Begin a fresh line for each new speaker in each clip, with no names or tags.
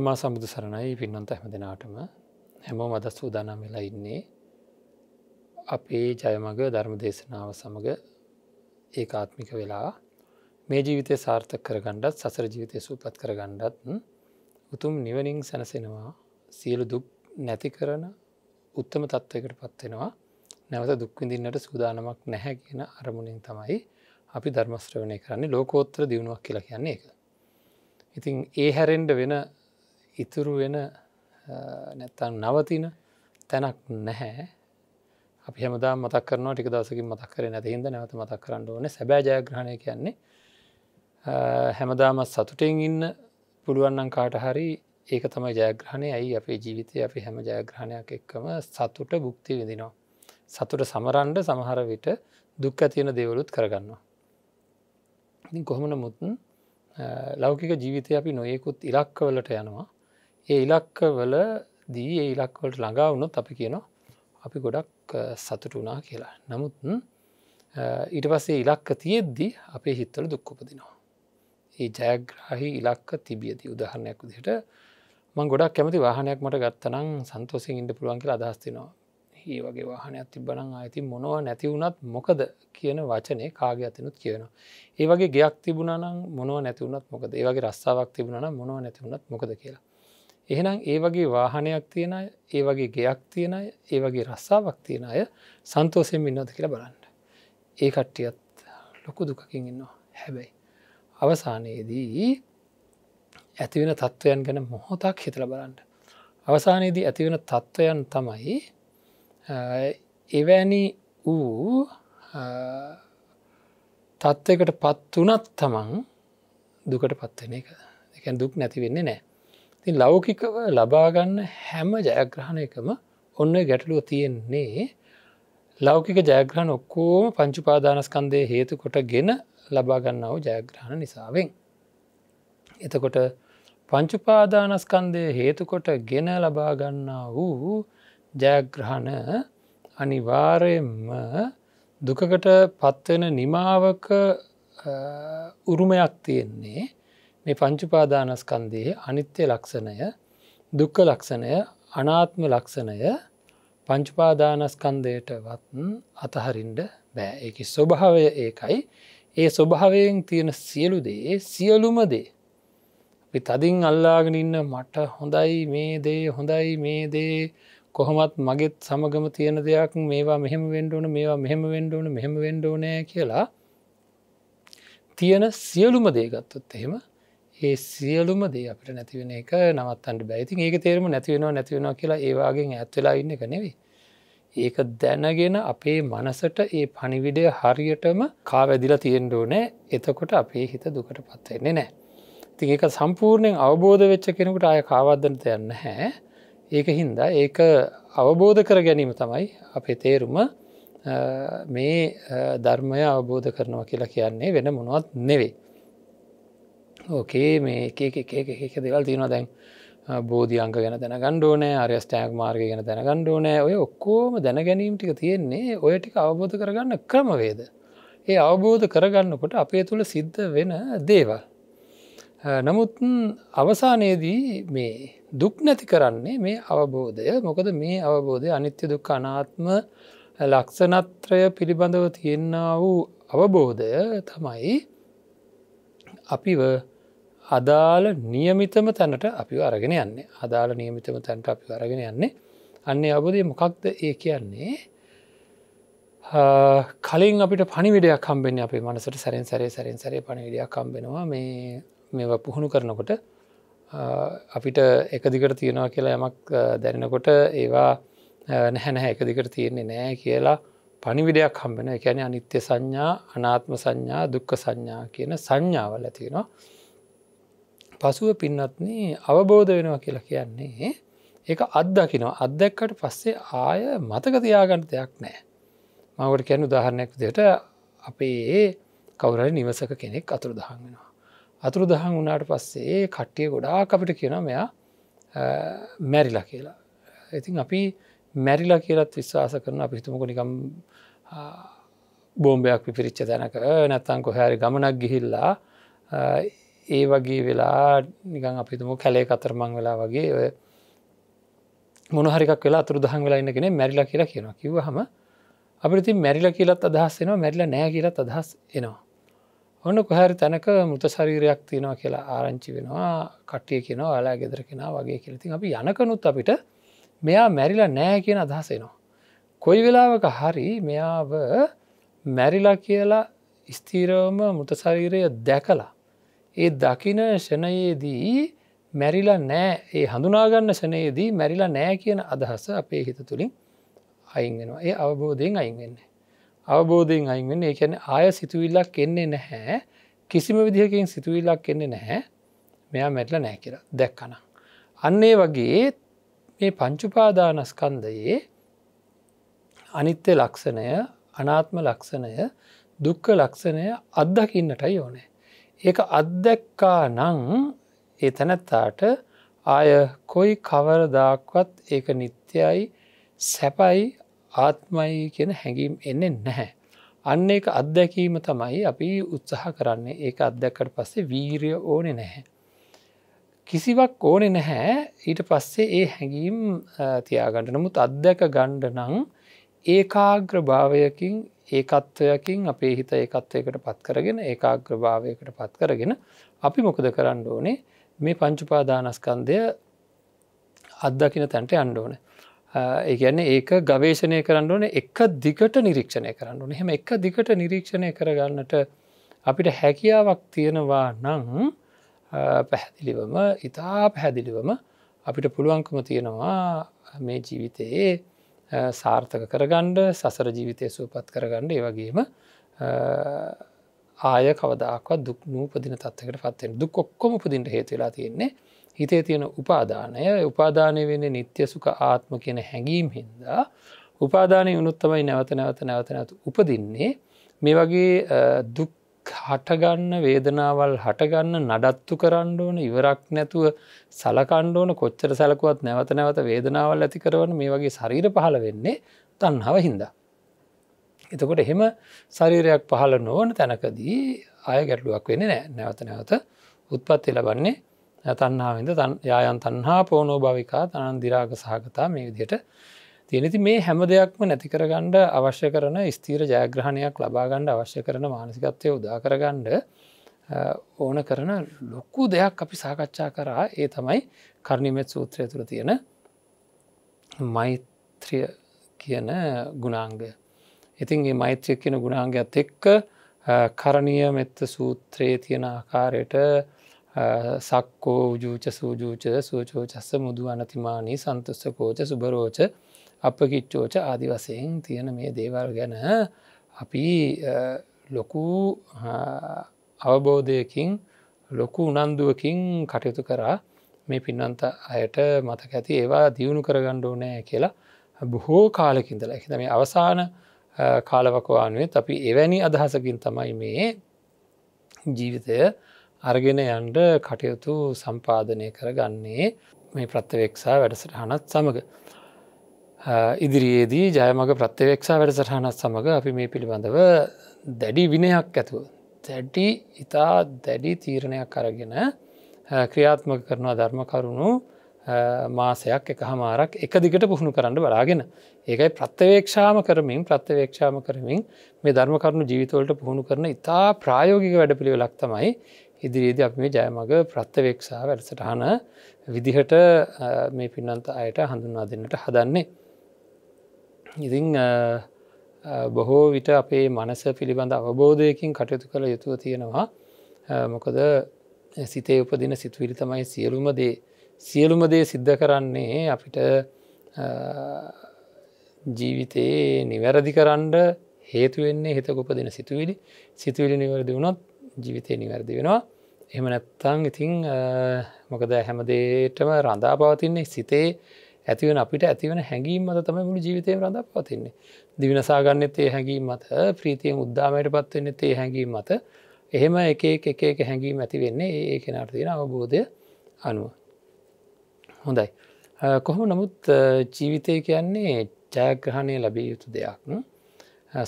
සම්මා සම්බුදු සරණයි පින්නන්ත හැම දෙනාටම හැමෝ මදස් වූදානම් වෙලා ඉන්නේ අපේ ජයමග ධර්ම දේශනාව සමඟ ඒ ආත්මික වෙලා මේ ජීවිතය සාර්ථක කරගණ්ඩත් සසර ජීවිතය සූපත් කරගණ්ඩත් උතුම් නිවනින් සැනසෙනවා සියලු දුක් නැති කරන උත්තම තත්ත්වයකට පත්වෙනවා නැවත දුක්විඳින්නට සූදානමක් නැහැ කියන අරමුණින් තමයි අපි ධර්මශ්‍රවණය කරන්නේ ලෝකෝත්‍ර දියුණුවක් කියලා කියන්නේ එක. ඉතින් ඒ හැරෙන්ඩ වෙන ඉතුරු වෙන නැත්තන් නවතින තැනක් නැහැ අපි හමද මතක් කරන ටික දසකින් මතක් කර නැති හිද නැවත මතක් කරන්න ඕන සැබෑ ජයග්‍රහණය කියන්නේ හැමදාමත් සතුටෙන් ඉන්න පුළුවන්නන් කාට හරි ඒක තමයි ජයග්‍රහණය ඇයි අපේ ජීවිතය අපි හැම ජයග්‍රහණයක් එක්කම සතුට බුක්ති විඳනවා. සතුට සමරන්ඩ සමහර විට දුක් ඇතියෙන දෙවලුත් කරගන්නවා. ඉතින් කොහොම නමුත් ලෞකික ජීවිතය අපි නොයෙකුත් ඉලක්කවලට යනවා ඒ ඉලක්කවල දී ඒ ඉලක්වලට ළඟා වුණොත් අපි කියනවා අපි ගොඩක් සතුට වනා කියලා. නමුත් ඊට පස්සේ ඉලක්ක තියෙද්දී අපේ හිත්තල දුක්කපදිනවා. ඒ ජයග්‍රහහි ඉලක්ක තිබියති උදහරණයක් දිට මං ගොඩක් කැමති වාහනයක් මට ගත්තනම් සන්තෝසින් ඉන්ඩ පුළුවන් කියලා අදහස්තිනවා. ඒ වගේ වාහනයක් තිබ්බනං ඇති මොනව නැති වුණත් මොකද කියන වචනය කාගේ අතනුත් කියනවා. ඒ වගේ ගයක් තිබුණනම් මොනව නැතිවුණත් මොකද ඒවගේ රස්සාාවක් තිබුණන මොනව නැතිවුණත් මොකද කියලා. එහෙනම් ඒ වගේ වාහනයක් තියෙන අය ඒ වගේ ගෙයක් තියෙන අය ඒ වගේ රස්සාාවක් තියෙන අය සන්තෝසයෙන් ඉන්නවද කියලා බලන්න. ඒ කට්ටියත් ලොකු දුකකින් ඉන්නවා හැබැයි. අවසානයේදී ඇතිවෙන තත්ත්වයන් ගැන මොහොතක් හිතල බලන්න. අවසානයේදී ඇතිවෙන තත්ත්වයන් තමයි එවැනි වූ තත්ත්වකට පත් වනත් තමන් දුකට පත්වෙන එක එක දුක් නැතිවෙන්නේ නෑ ති ලෞකිකව ලබාගන්න හැම ජයග්‍රහණයකම ඔන්න ගැටලුව තියෙන්නේ ලෞකික ජයග්‍රහණ ඔක්කෝම පංචුපාදානස්කන්දය හේතු කොට ගෙන ලබාගන්නාව ජයග්‍රහණ නිසාවෙන්. එතකොට පංචුපාදානස්කන්දය හේතුකොට ගෙන ලබාගන්නා වූ ජයග්‍රහණ අනිවාරයෙන්ම දුකකට පත්වෙන නිමාවක උරුමයක් තියෙන්නේ මේ පංචුපාදානස්කන්දයේ අනිත්‍ය ලක්ෂණය දුක්ක ලක්ෂණය අනාත්ම ලක්ෂණය පංචුපාදානස්කන්දයට වත් අතහරින්ට බෑ එක ස්වභාවය ඒකයි ඒ ස්වභාවයෙන් තියෙන සියලු දේ සියලුම දේ තදින් අල්ලාගෙන ඉන්න මට හොඳයි මේ දේ හොඳයි මේ දේ කොහොමත් මගෙත් සමගම තියෙන දෙයක් මේවා මෙහෙම වෙන්ඩුවන මේවා මෙහෙම වෙන්ඩුවන මෙහෙම වෙන්ඩෝනෑ කියලා තියෙන සියලුම දේගත්තොත් එහෙම ඒ සියලුම දේ අපට නැතිවෙන එක නවත්තන්ට බැයිතින් ඒක තේරම නැතිවෙනවා නැතිවෙනවා කියලා ඒවාගෙන් ඇත්වෙලා ඉන්න එක නෙවෙයි. ඒක දැනගෙන අපේ මනසට ඒ පනිවිඩය හරියටම කාවැදිල තියෙන්ඩෝ නෑ එතකොට අපේ හිත දුකට පත්වෙන්නේ නෑ. ති ඒක සම්පූර්ණයෙන් අවබෝධ වෙච්ච කෙනෙකුට අය කාවදදනට යන්න හැ ඒක හින්දා ඒක අවබෝධ කර ගැනීම තමයි අපේ තේරුම මේ ධර්මය අවබෝධ කරනවා කියලා කියන්නේ වෙන මොනවත් නෙවෙයි. ඕකේ මේ එක දෙවල් තියෙන දැන් බෝධියංක ගැන දැන ගණ්ඩෝනෑ අරයස්ටෑක් මාර්ග ගැන දැන ගණ්ඩෝනෑ ඔය ඔක්කෝම දැන ගැනීම ටික තියෙන්නේ ඔය ටික අවබෝධ කරගන්න ක්‍රමවේද. ඒ අවබෝධ කරගන්නකොට අපේ තුළ සිද්ධ වෙන දේවල්. නමුත් අවසානයේදී මේ දුක් නැති කරන්නේ මේ අවබෝධය මොකද මේ අවබෝධය අනිත්‍ය දුක් අනාත්ම ලක්ෂනත්‍රය පිළිබඳව තියෙන්න්න වූ අවබෝධය තමයි අපිව අදාළ නියමිතම තැනට අපි අරගෙන යන්නේ අදාළ නියමිතම තැන්ට අපි අරගෙන යන්නේ අන්නේ අබදේ මොකක්ද ඒ කියන්නේ කලින් අපිට පනිවිඩයක් කම්බෙන් අපේ මනසට සැරෙන් සැරේ සැරෙන් සැරේ පණවිඩයක් කම්බෙනවා මේ මෙ පුහුණු කරනකොට අපිට එකදිකට තියෙනවා කියලා යමක් දැනෙනකොට ඒවා නැහැනැහැ එකදිකට තියෙන්නේ නෑ කියලා පනිවිඩයක් හම්බෙන එකැන අනිත්‍ය සංඥා අනාත්ම සංඥා දුක්ක සංඥා කියන සංඥාවල තියෙනවා පසුව පින්නත්න්නේ අවබෝධ වෙනවා කියලා කියන්නේ ඒ අත්දකිනවා අත්දැක්කට පස්සේ ආය මතකතියාගන්න දෙයක් නෑ. මවට කැනු දහරණයක් දෙට අපේ කවුරයි නිවසක කෙනෙක් අතුරු දහන් වෙනවා. අතුරු දහන් වනාට පස්සේ කට්ටිය ගොඩා අපිට කියන මෙයා මැරිලා කියලා. ඉතින් අපි මැරිලා කියලත් විශ්වාස කරන අපිතුමක නිකම් බෝම්බයක් පිරිච්ච තැනක නැත්තං කොහැරි ගමනක් ගිහිල්ලා ඒ වගේ වෙලා නිකන් අපිතුම කැලේ කතරමං වෙලා වගේ ඔය මොනහරික් වෙලා අතුර දහන් වෙලා ඉන්නගෙන මැරිලා කියලා කියෙනවා කිව හම අපිති මැරිල කියලත් අදහස් එනවා මැරිල නෑ කියලත් අදහස් එනවා ඔන්න කොහැරි තැනක මුත ශරීරයක් තියෙනවා කියලා ආරංචි වෙනවා කට්ටිය කියෙනවා අලා ගෙදර කෙනා වගේ කියලති අපි යනකනුත් අපිට මෙයා මැරිලා නෑ කියන අදහසේනවා. කොයි වෙලාවක හරි මෙයාව මැරිලා කියලා ස්තීරවම මුතශරීරය දැකලා ඒ දකින ෂණයේදී මැරිලා නෑ ඒ හඳුනාගන්න සනයේදී මැරිලා නෑ කියන අදහස අපේ හිත තුළින් අයින්ගෙනවා ඒ අවබෝධයෙන් අයින්වෙන්නේ. අවබෝධයෙන් අයින්වෙන්න ඒ ැන ආය සිතුවිල්ලක් එන්නේ නැහැ කිසිම විදිහකින් සිතුවිල්ලක් එන්නේ නැහැ මෙයා මැටල නෑ කියලා දැක්කන. අන්නේ වගේ මේ පංචුපාදානස්කන්දයේ අනිත්‍ය ලක්ෂණය අනාත්ම ලක්ෂණය දුක්ක ලක්ෂණය අත්දකින්නටයි ඕනේ. ඒක අත්දැක්කා නං එතැනැත්තාට ආය කොයි කවරදාක්වත් ඒක නිත්‍යයි සැපයි ආත්මයි කියන හැඟීම් එන්නේ නැහැ. අන්න එක අත්දැකීම තමයි අපි උත්සාහ කරන්නේ ඒ අත්දැකට පස්සේ වීරිය ඕනෙ නැහැ. කිසිවක් ඕනෙ නැහැ ඊට පස්සේ ඒ හැඟීම් තියාගණඩ නමුත් අත්දැක ගණ්ඩ නං ඒකාග්‍රභාවයකින් ඒකත්වයකින් අපේ හිත ඒකත්වයකට පත් කරගෙන ඒකාග්‍රභාවයකට පත් කරගෙන අපි මොකද කරන්න ඕනේ මේ පංචුපාදානස්කන්දය අත්දකින තැන්ට අන්ඩෝන ඒගැන්නේ ඒක ගවේශණය කරන්න ඕන එක දිගට නිරීක්ෂණය කරන්න ඕන හෙම එක දිගට නිරීක්ෂණය කරගන්නට අපිට හැකියාවක් තියෙනවා නං පැහැදිලිවම ඉතා පැහැදිලිවම අපිට පුළුවන්කම තියෙනවා මේ ජීවිතයේ සාර්ථක කරගණ්ඩ සසර ජීවිතය සූපත් කරගණ්ඩ ඒවගේම ආය කවදක් දුක් නූපදින තත්වකට පත්වෙන දුක් ඔක්කොම පුදින්ට හේතුවෙලා තියෙන්නේ හිතේ තියෙන උපාදානය උපාදානය වෙන්නේ නිත්‍ය සුක ආත්ම කියන හැඟීම් හින්දා උපාදානය උනුත්තමයි නැවත නැවත නැවත නැතු උපදින්නේ මේ වගේ දුක් හටගන්න වේදනාවල් හටගන්න නඩත්තු කරන්න ඕන ඉවරක් නැතුව සලකණ්ඩෝන කොච්චර සැලකුවත් නැවත නැවත වේදනාවල් ඇති කරවන මේ වගේ ශරීර පහළ වෙන්නේ තන්හව හින්දා. එතකොට එහෙම ශරීරයක් පහළ නොවන තැනකදී අය ගැටලුවක් වෙන නෑ නැවත නැවත උත්පත්ති ලබන්නේ තන්නාවද යායන් තන්හා පෝනෝ භවිකා තනන් දිරාග සහගතා මේ විදියට තියෙනති මේ හැම දෙයක්ම නැති කරගණ්ඩ අවශ්‍ය කරන ස්තීර ජයග්‍රහණයක් ලබාගණ්ඩ අවශ්‍ය කරන මානසිකත්වය උදාකරගණ්ඩ ඕන කරන ලොක්කු දෙයක් අපි සාකච්ඡා කරා ඒ තමයි කරණිමෙත් සූත්‍රය තුළ තියෙන මෛත්‍රිය කියන ගුණාංගය. ඉතින් ඒ මෛත්‍රය කියන ගුණාංගයක් එක්ක කරණීය මෙත්ත සූත්‍රයේ තියෙන ආකාරයට සක්කෝ ජූච සූජූච සූචෝචස්ස මුදු අනතිමානී සන්තුස්ස කෝච සුභරෝච අප කිච්චෝච ආදි වසයෙන් තියෙන මේ දේවල් ගැන අපි ලොකු අවබෝධයකින් ලොකු උනන්දුවකින් කටයුතු කරා මේ පින්නන්ත අයට මතක ඇති ඒවා දියුණු කරගණ්ඩෝ නෑ කියලා බොහෝ කාලකින්දල එකද මේ අවසාන කාලවකවානුවත් අපි එවැනි අදහසකින් තමයි මේ ජීවිතය අර්ගෙන යන්ඩ කටයුතු සම්පාදනය කරගන්නේ මේ ප්‍රත්්‍යවෙක්ෂා වැඩසටහනත් සමඟ. ඉදිරියේදී ජයමග ප්‍රත්්‍යවේක්ෂා වැඩසටහනත් සමඟ අපි මේ පිළිබඳව දැඩි විනයක් ඇතුව. දැඩි ඉතා දැඩි තීරණයක් අරගෙන ක්‍රියාත්මක කරනවා ධර්මකරුණු මාසයක් එක හමාරක් එක දිගට පුහුණු කරන්න බලාගෙන. ඒකයි ප්‍රත්්‍යවේක්ෂාම කරමින් ප්‍රත්්‍යවේක්ෂාම කරමින් මේ ධර්මකරුණු ජීවිතවලට පුහුණු කරන ඉතා ප්‍රායෝගික වැඩපිළිව ලක්තමයි ඉදිරියේද අප මේ ජයමග ප්‍රත්්‍යවේක්ෂා වැඩසටහන විදිහට මේ පින්නන්ත අයට හඳුන්වා දෙන්නට හදන්නේ. ඉතිං බොහෝ විට අපේ මනස පිළිබඳ අවබෝධයකින් කටයුතු කළ යුතුව තියෙනවා මොකද සිතේ උපදින සිතුවිලි තමයි සියලුම දේ සියලුම දේ සිද්ධ කරන්නේ අපිට ජීවිතයේ නිවැරදි කරන්ඩ හේතුවෙන්නේ හිතකොපදින සිතුවිලි සිතුවිලි නිවැරදි වුණොත් ජීවිතය නිවැරදි වෙනවා එහම නැත්තං ඉතිං මොකද හැමදේටම රඳා පවතින්නේ සිතේ ඇතිවෙන අපිට ඇතිවන හැඟීම් මත තම මුළු ජීවිතය රඳක් පතින්නේ. දිවිනසාගන්නත් ඒ හැඟීම් මත ප්‍රීතිය උද්දාමයට පත්වවෙන්න ඒ හැඟීම් මත එහෙම එක එක එක හැඟීම් ඇති වෙන්නේ ඒ කෙනාට තියෙන අවබෝධය අනුව. හොඳයි. කොහොම නමුත් ජීවිතය කියන්නේ ජයග්‍රහණය ලැබිය යුතු දෙයක්.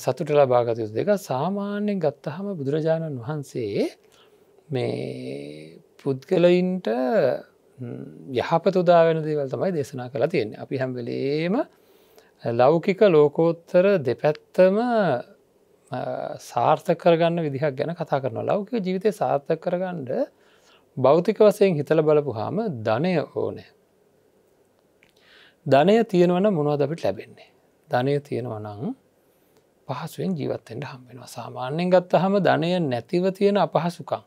සතුට ලබාගත යුතු දෙක සාමාන්‍යෙන් ගත්තහම බුදුරජාණන් වහන්සේ මේ පුද්ගලයින්ට යහපත උදාවෙන දේවල් තමයි දේශනා කළ තියෙන අපි හැම්වෙලේම ලෞකික ලෝකෝත්තර දෙපැත්තම සාර්ථක කරගන්න විදිහක් ගැන කතා කරන ලෞකික ජීවිතය සාර්ථක කරගන්නඩ බෞතික වසයෙන් හිතල බලපු හාම ධනය ඕනෑ. ධනය තියෙනවන මොනවද අපිට ලැබෙන්නේ. ධනය තියෙනවනං පහසුවෙන් ජීවත්තෙන්ට හම්බෙනවා සාමාන්‍යෙන් ගත්ත හම ධනය නැතිව තියෙන අපහසුකං.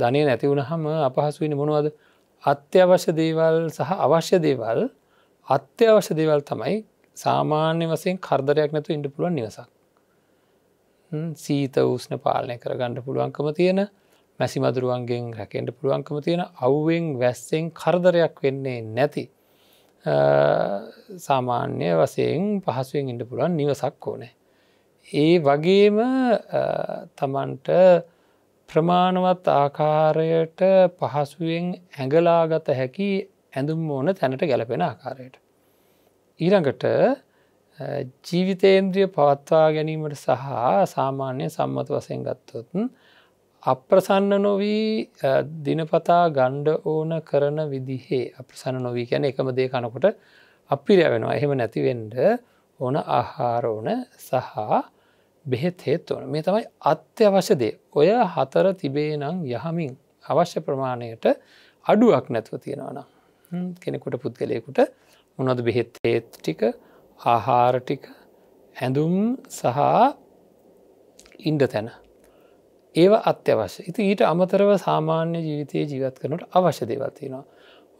ධනය නැතිවුණ හම අපහසුවෙන මොනවද අත්‍යවශ්‍ය දේවල් සහ අවශ්‍ය දේවල් අත්‍යවශ්‍ය දේවල් තමයි සාමාන්‍ය වසයෙන් කර්දරයක් නැතු ඉඩ පුළුවන් නිවසක් සීත උස්න පාලනය කර ගණඩ පුළුවන්කම තියෙන මැසි මදුරුවන්ගෙන් හැකෙන්ට පුළුවන්කම තියෙන අව්ුවෙන් වැස්සෙන් කරදරයක් වෙන්නේ නැති සාමාන්‍ය වසයෙන් පහසුවෙන් ඉඩ පුළුවන් නිවසක් ඕනෑ ඒ වගේම තමන්ට ප්‍රමාණවත් ආකාරයට පහසුවෙන් ඇඟලාගත හැකි ඇඳුම් ඕන තැනට ගැලපෙන ආකාරයට. ඊළඟට ජීවිතේන්ද්‍රිය පවත්වා ගැනීමට සහ සාමාන්‍ය සම්මත වසයෙන් ගත්තොතුන් අප්‍රසන්න නොවී දිනපතා ගණ්ඩ ඕන කරන විදිහේ අප්‍රසන්න නොවී ගැන එකම දේ කනකොට අපිරැවෙනවා එහෙම නැතිවෙන්ඩ ඕන ආහාර ඕන සහ බෙහෙත් හේත්වන මේ තමයි අත්‍යවශ්‍ය දේ ඔය හතර තිබේ නම් යහමින් අවශ්‍ය ප්‍රමාණයට අඩුවක් නැතුව තියෙනවනම් කෙනෙකුට පුද්ගලයකුට මොනොද බෙහෙත් ඒත් ටික ආහාර ටික ඇඳුම් සහ ඉන්ඩ තැන ඒව අත්‍යවශ්‍ය ඉති ඊට අමතරව සාමාන්‍ය ජීවිතයේ ජීවත් කරනට අවශ්‍ය දේවත්තිනවා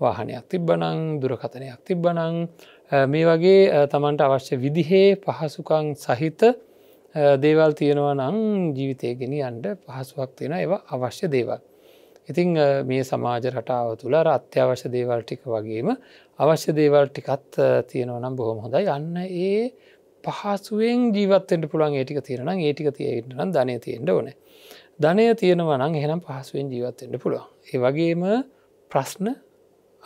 වාහනයක් තිබ්බනං දුරකථනයක් තිබ්බනං මේ වගේ තමන්ට අවශ්‍ය විදිහේ පහසුකං සහිත දේවල් තියෙනවා නං ජීවිතයගෙන අන්ඩ පහසුවක් තියෙන ඒවා අවශ්‍ය දේවල්. ඉතිං මේ සමාජ රටාව තුළ අත්‍යවශ්‍ය දේවල් ටික වගේම අවශ්‍ය දේවල් ටිකත් තියෙනව නම් බොහොම හොඳ යන්න ඒ පහසුවෙන් ජීවත්තෙන්ට පුළන් ඒටික තියෙන ඒටික තියෙන්ටන ධනය තියෙන්ට ඕන. ධනය තියෙනවා නම් එහෙනම් පහසුවෙන් ජීවත්තෙන්ට පුළුවන්. ඒ වගේම ප්‍රශ්න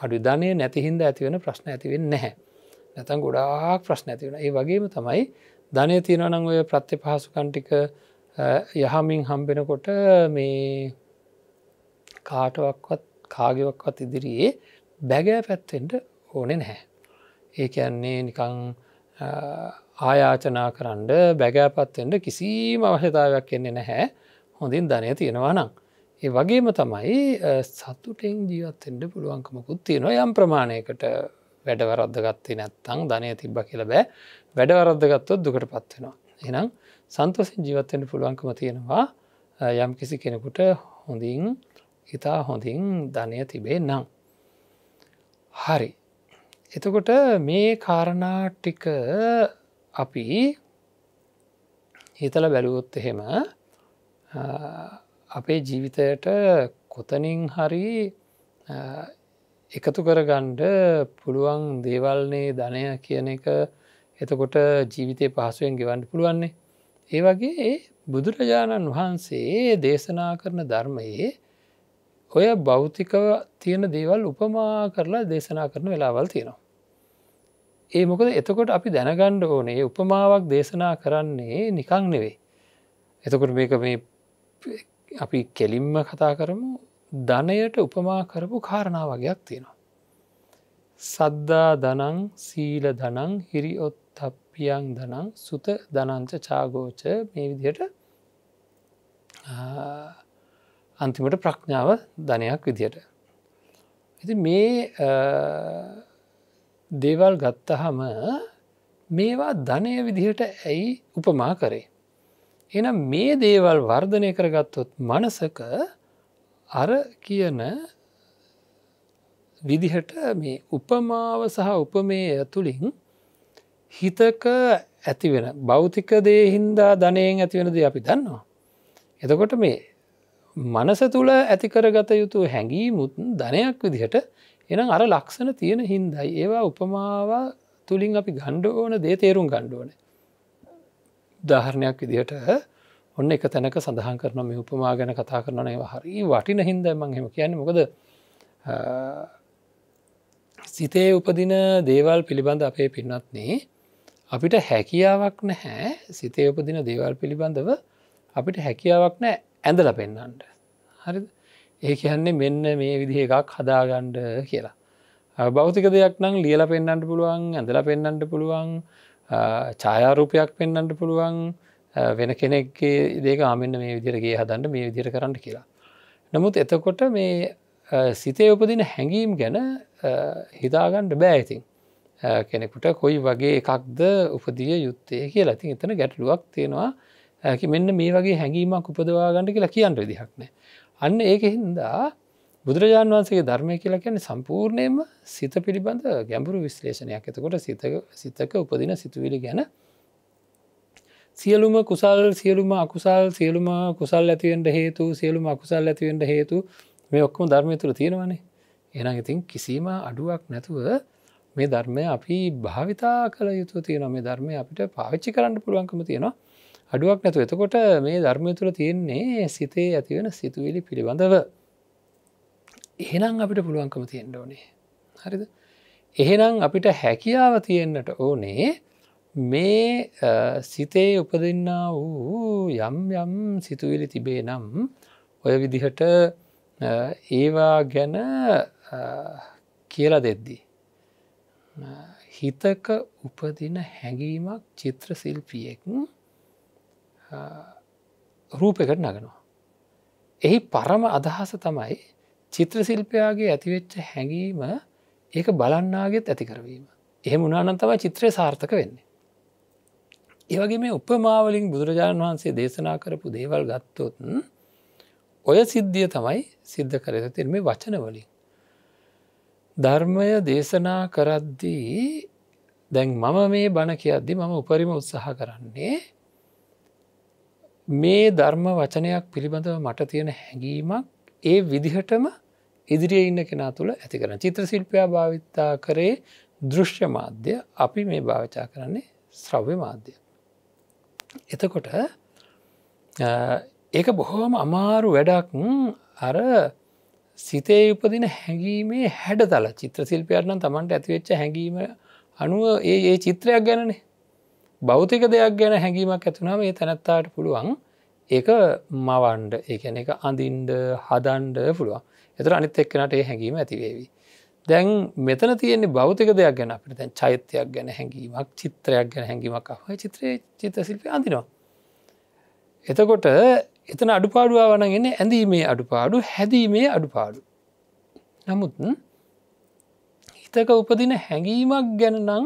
අඩු ධනය නැතිහින්ද ඇතිවෙන ප්‍රශ්න ඇතිවෙන් නැහැ. නැතන් ගොඩාක් ප්‍රශ්න ඇතිවෙන ඒ වගේම තමයි ධනය තියෙනවනං ඔය ප්‍රත්‍ය පහසුකන්ටික යහමින් හම්බෙනකොට මේ කාටවක්වත් කාගවක්වත් ඉදිරියේ බැගෑ පැත්තෙන්ට ඕනෙ නැහැ. ඒ ඇන්නේ නිකං ආයාචනා කරන්න බැගෑපත්තෙන්ට කිසිීම අවශ්‍යතාවයක් කියන්නේ නැහැ හොඳින් ධනය තියෙනවා නම්. ඒ වගේම තමයි සතුටෙන් ජීවත්තෙන්ට පුළුවන්කමකුත් තියෙනවා යම් ප්‍රමාණයකට වැඩවරද්දගත්තේ නැත්තං ධනය තිබ්බ කියල බෑ වැඩවරද්දගත්තොත් දුකට පත්වෙනවා. එනම් සන්තෝසින් ජීවත්තෙන් පුළුවන්කම තියෙනවා යම් කිසි කෙනෙකුට හොඳින් හිතා හොඳින් ධනය තිබේ නම්. හරි. එතකොට මේ කාරණාටික අපි හිතල බැලුවොත් එහෙම අපේ ජීවිතයට කොතනින් හරි එකතු කරගණ්ඩ පුළුවන් දේවල්නේ ධනය කියන එක එතකොට ජීවිතය පහසුවෙන් ගෙවන්ඩ පුළුවන්නේ. ඒ වගේ ඒ බුදුරජාණන් වහන්සේ දේශනා කරන ධර්මයේ ඔය බෞතිකව තියෙන දේවල් උපමා කරලා දේශනා කරන වෙලාවල් තියෙනවා. ඒ මොකද එතකොට අපි දැනගණ්ඩ ඕනේ උපමාවක් දේශනා කරන්නේ නිකං නෙවෙයි. එතකොට මේක මේ අපි කෙලින්ම කතා කරමු ධනයට උපමා කරපු කාරණා වගයක් තියෙනවා. සද්දා දනං සීල දනං හිරි ඔත්තප්පියන් දනං සුත දනංච චාගෝච මේ විදියට අන්තිමට ප්‍රඥාව ධනයක් විදියට. ඇති මේ දේවල් ගත්තහම මේවා ධනය විදිහට ඇයි උපමා කරේ. එනම් මේ දේවල් වර්ධනය කරගත්තොත් මනසක අර කියන විදිහට මේ උපමාව සහ උපමේ ඇතුළින් හිතක ඇතිවෙන භෞතික දේහින්දා ධනයෙන් ඇතිවෙනද අපි දන්නවා. එතකොට මේ මනස තුළ ඇතිකරගත යුතු හැඟීමුත් ධනයක් විදිහට එනම් අර ලක්ෂණ තියෙන හින්දයි ඒවා උපමාව තුළින් අපි ගණ්ඩ ඕන දේ තේරුම් ගණ්ඩුවන. දාහරණයක් විදිහට ඔන්න එක තැනක සඳහන් කරන මේ උපමා ගැන කතා කරන ඒව හරි වටින හින්දම හෙම කියන මොකද සිතේ උපදින දේවල් පිළිබඳ අපේ පින්නත්නේ අපිට හැකියාවක් නැහැ සිතේ උපදින දේවල් පිළිබඳව අපිට හැකියාවක් නෑ ඇඳල පෙන්නන්ට හරි ඒ කියන්නේ මෙන්න මේ විදිහ එකක් හදාගණ්ඩ කියලා බෞතික දෙයක් නම් ලියල පෙන්න්නට පුළුවන් ඇඳල පෙන්න්නට පුළුවන් ඡායාරූපයක් පෙන්න්නට පුළුවන් වෙන කෙනෙක්ගේ දේක ආමෙන්න්න මේ විදිරගේ හදන්න මේ විදිර කරන්න කියලා. නමුත් එතකොට මේ සිතේ උපදින හැඟීම් ගැන හිතාගණ්ඩ බෑයිතින් කෙනෙකුට කොයි වගේ එකක්ද උපදිය යුත්තේ කියලා ඉතින් එතන ගැටලුවක් තියෙනවා මෙන්න මේ වගේ හැඟීමක් උපදවාගණඩ කියලා කියන්න විදිහක්නෑ. අන්න ඒක හින්දා බුදුරජාන් වන්සගේ ධර්මය කියලා කියන්නේ සම්පූර්ණයම සිත පිළිබඳ ගැඹුරු විශ්ලේෂණයක් එතකොට සිතක උපදින සිතුවිලි ගැන සියලුම කුසල් සියලුම අකුසල් සියලුම කුසල් ඇතිවෙන්ට හේතු සියලුම අකුසල් ඇතිවෙන්ට හේතු මේ ඔක්කොම ධර්මය තුළ තියෙනවනේ එනම් ඉතින් කිසිීම අඩුවක් නැතුව මේ ධර්මය අපි භාවිතා කළ යුතු තියෙන මේ ධර්මය අපිට පාවිච්චි කරන්න පුළුවන්කම තියෙනවා අඩුවක් නැතු එතකොට මේ ධර්මය තුළ තියෙන්නේ සිතේ ඇතිවෙන සිතුවිලි පිළිබඳව එහෙනම් අපිට පුළුවන්කම තියෙන්ට ඕනේ හරිද එහෙනම් අපිට හැකියාව තියෙන්න්නට ඕනේ මේ සිතේ උපදින්න වූ යම් යම් සිතුවිලි තිබේ නම් ඔය විදිහට ඒවා ගැන කියලා දෙද්දී. හිතක උපදින හැඟීමක් චිත්‍ර සිල්පියෙක් රූපකට නගනවා. එහි පරම අදහස තමයි චිත්‍ර සිල්පයාගේ ඇතිවෙච්ච හැඟීම ඒක බලන්නාගෙත් ඇති කරවීම. එහෙම උනානන් තම චිත්‍රය සාර්ථක වෙන්නේ. ඒවගේ මේ උපමාවලින් බුදුරජාණන් වහන්සේ දේශනා කරපු දේවල් ගත්තොතුන් ඔය සිද්ධිය තමයි සිද්ධ කරතතිර මේ වචනවලින්. ධර්මය දේශනා කරද්දී දැන් මම මේ බණ කියද්දි මම උපරිම උත්සාහ කරන්නේ මේ ධර්ම වචනයක් පිළිබඳව මට තියෙන හැඟීමක් ඒ විදිහටම ඉදිරිය ඉන්න කෙනා තුළ ඇති කරන චිත්‍ර ශිල්පයා භාවිතා කරේ දෘෂ්‍ය මාධ්‍ය අපි මේ භාවිතා කරන්නේ ශ්‍රව්‍ය මාධ්‍යය. එතකොට ඒක බොහෝම අමාරු වැඩක් අර සිතේ උපදින හැඟීමේ හැඩ තල චිත්‍ර ශිල්පයටන තමන්ට ඇතිවෙච්ච හැඟීම අනුව ඒ ඒ චිත්‍රයක් ගැනනේ බෞතික දෙයක් ගැන හැඟීමක් ඇතුනම ඒ තැනැත්තාට පුළුවන් ඒක මවන්ඩ ඒන එක අඳින්ඩ හදන්ඩ පුළුවන් එතර අනිත් එක්කනට ඒ හැඟීම ඇතිවේවී දැන් මෙතන තියන්නේ භෞතික දෙයක් ගැන අපිට දැන් චෛත්‍යයක් ගැන හැඟීමක් චිත්‍රයක් ගැන හැඟීමක් අහ චිත්‍රය චිත ශිල්පය අඳනවා. එතකොට එතන අඩුපාඩුවාවනගෙන ඇඳීමේ අඩුපාඩු හැදීමේ අඩුපාඩු. නමුත් හිතක උපදින හැඟීමක් ගැන නම්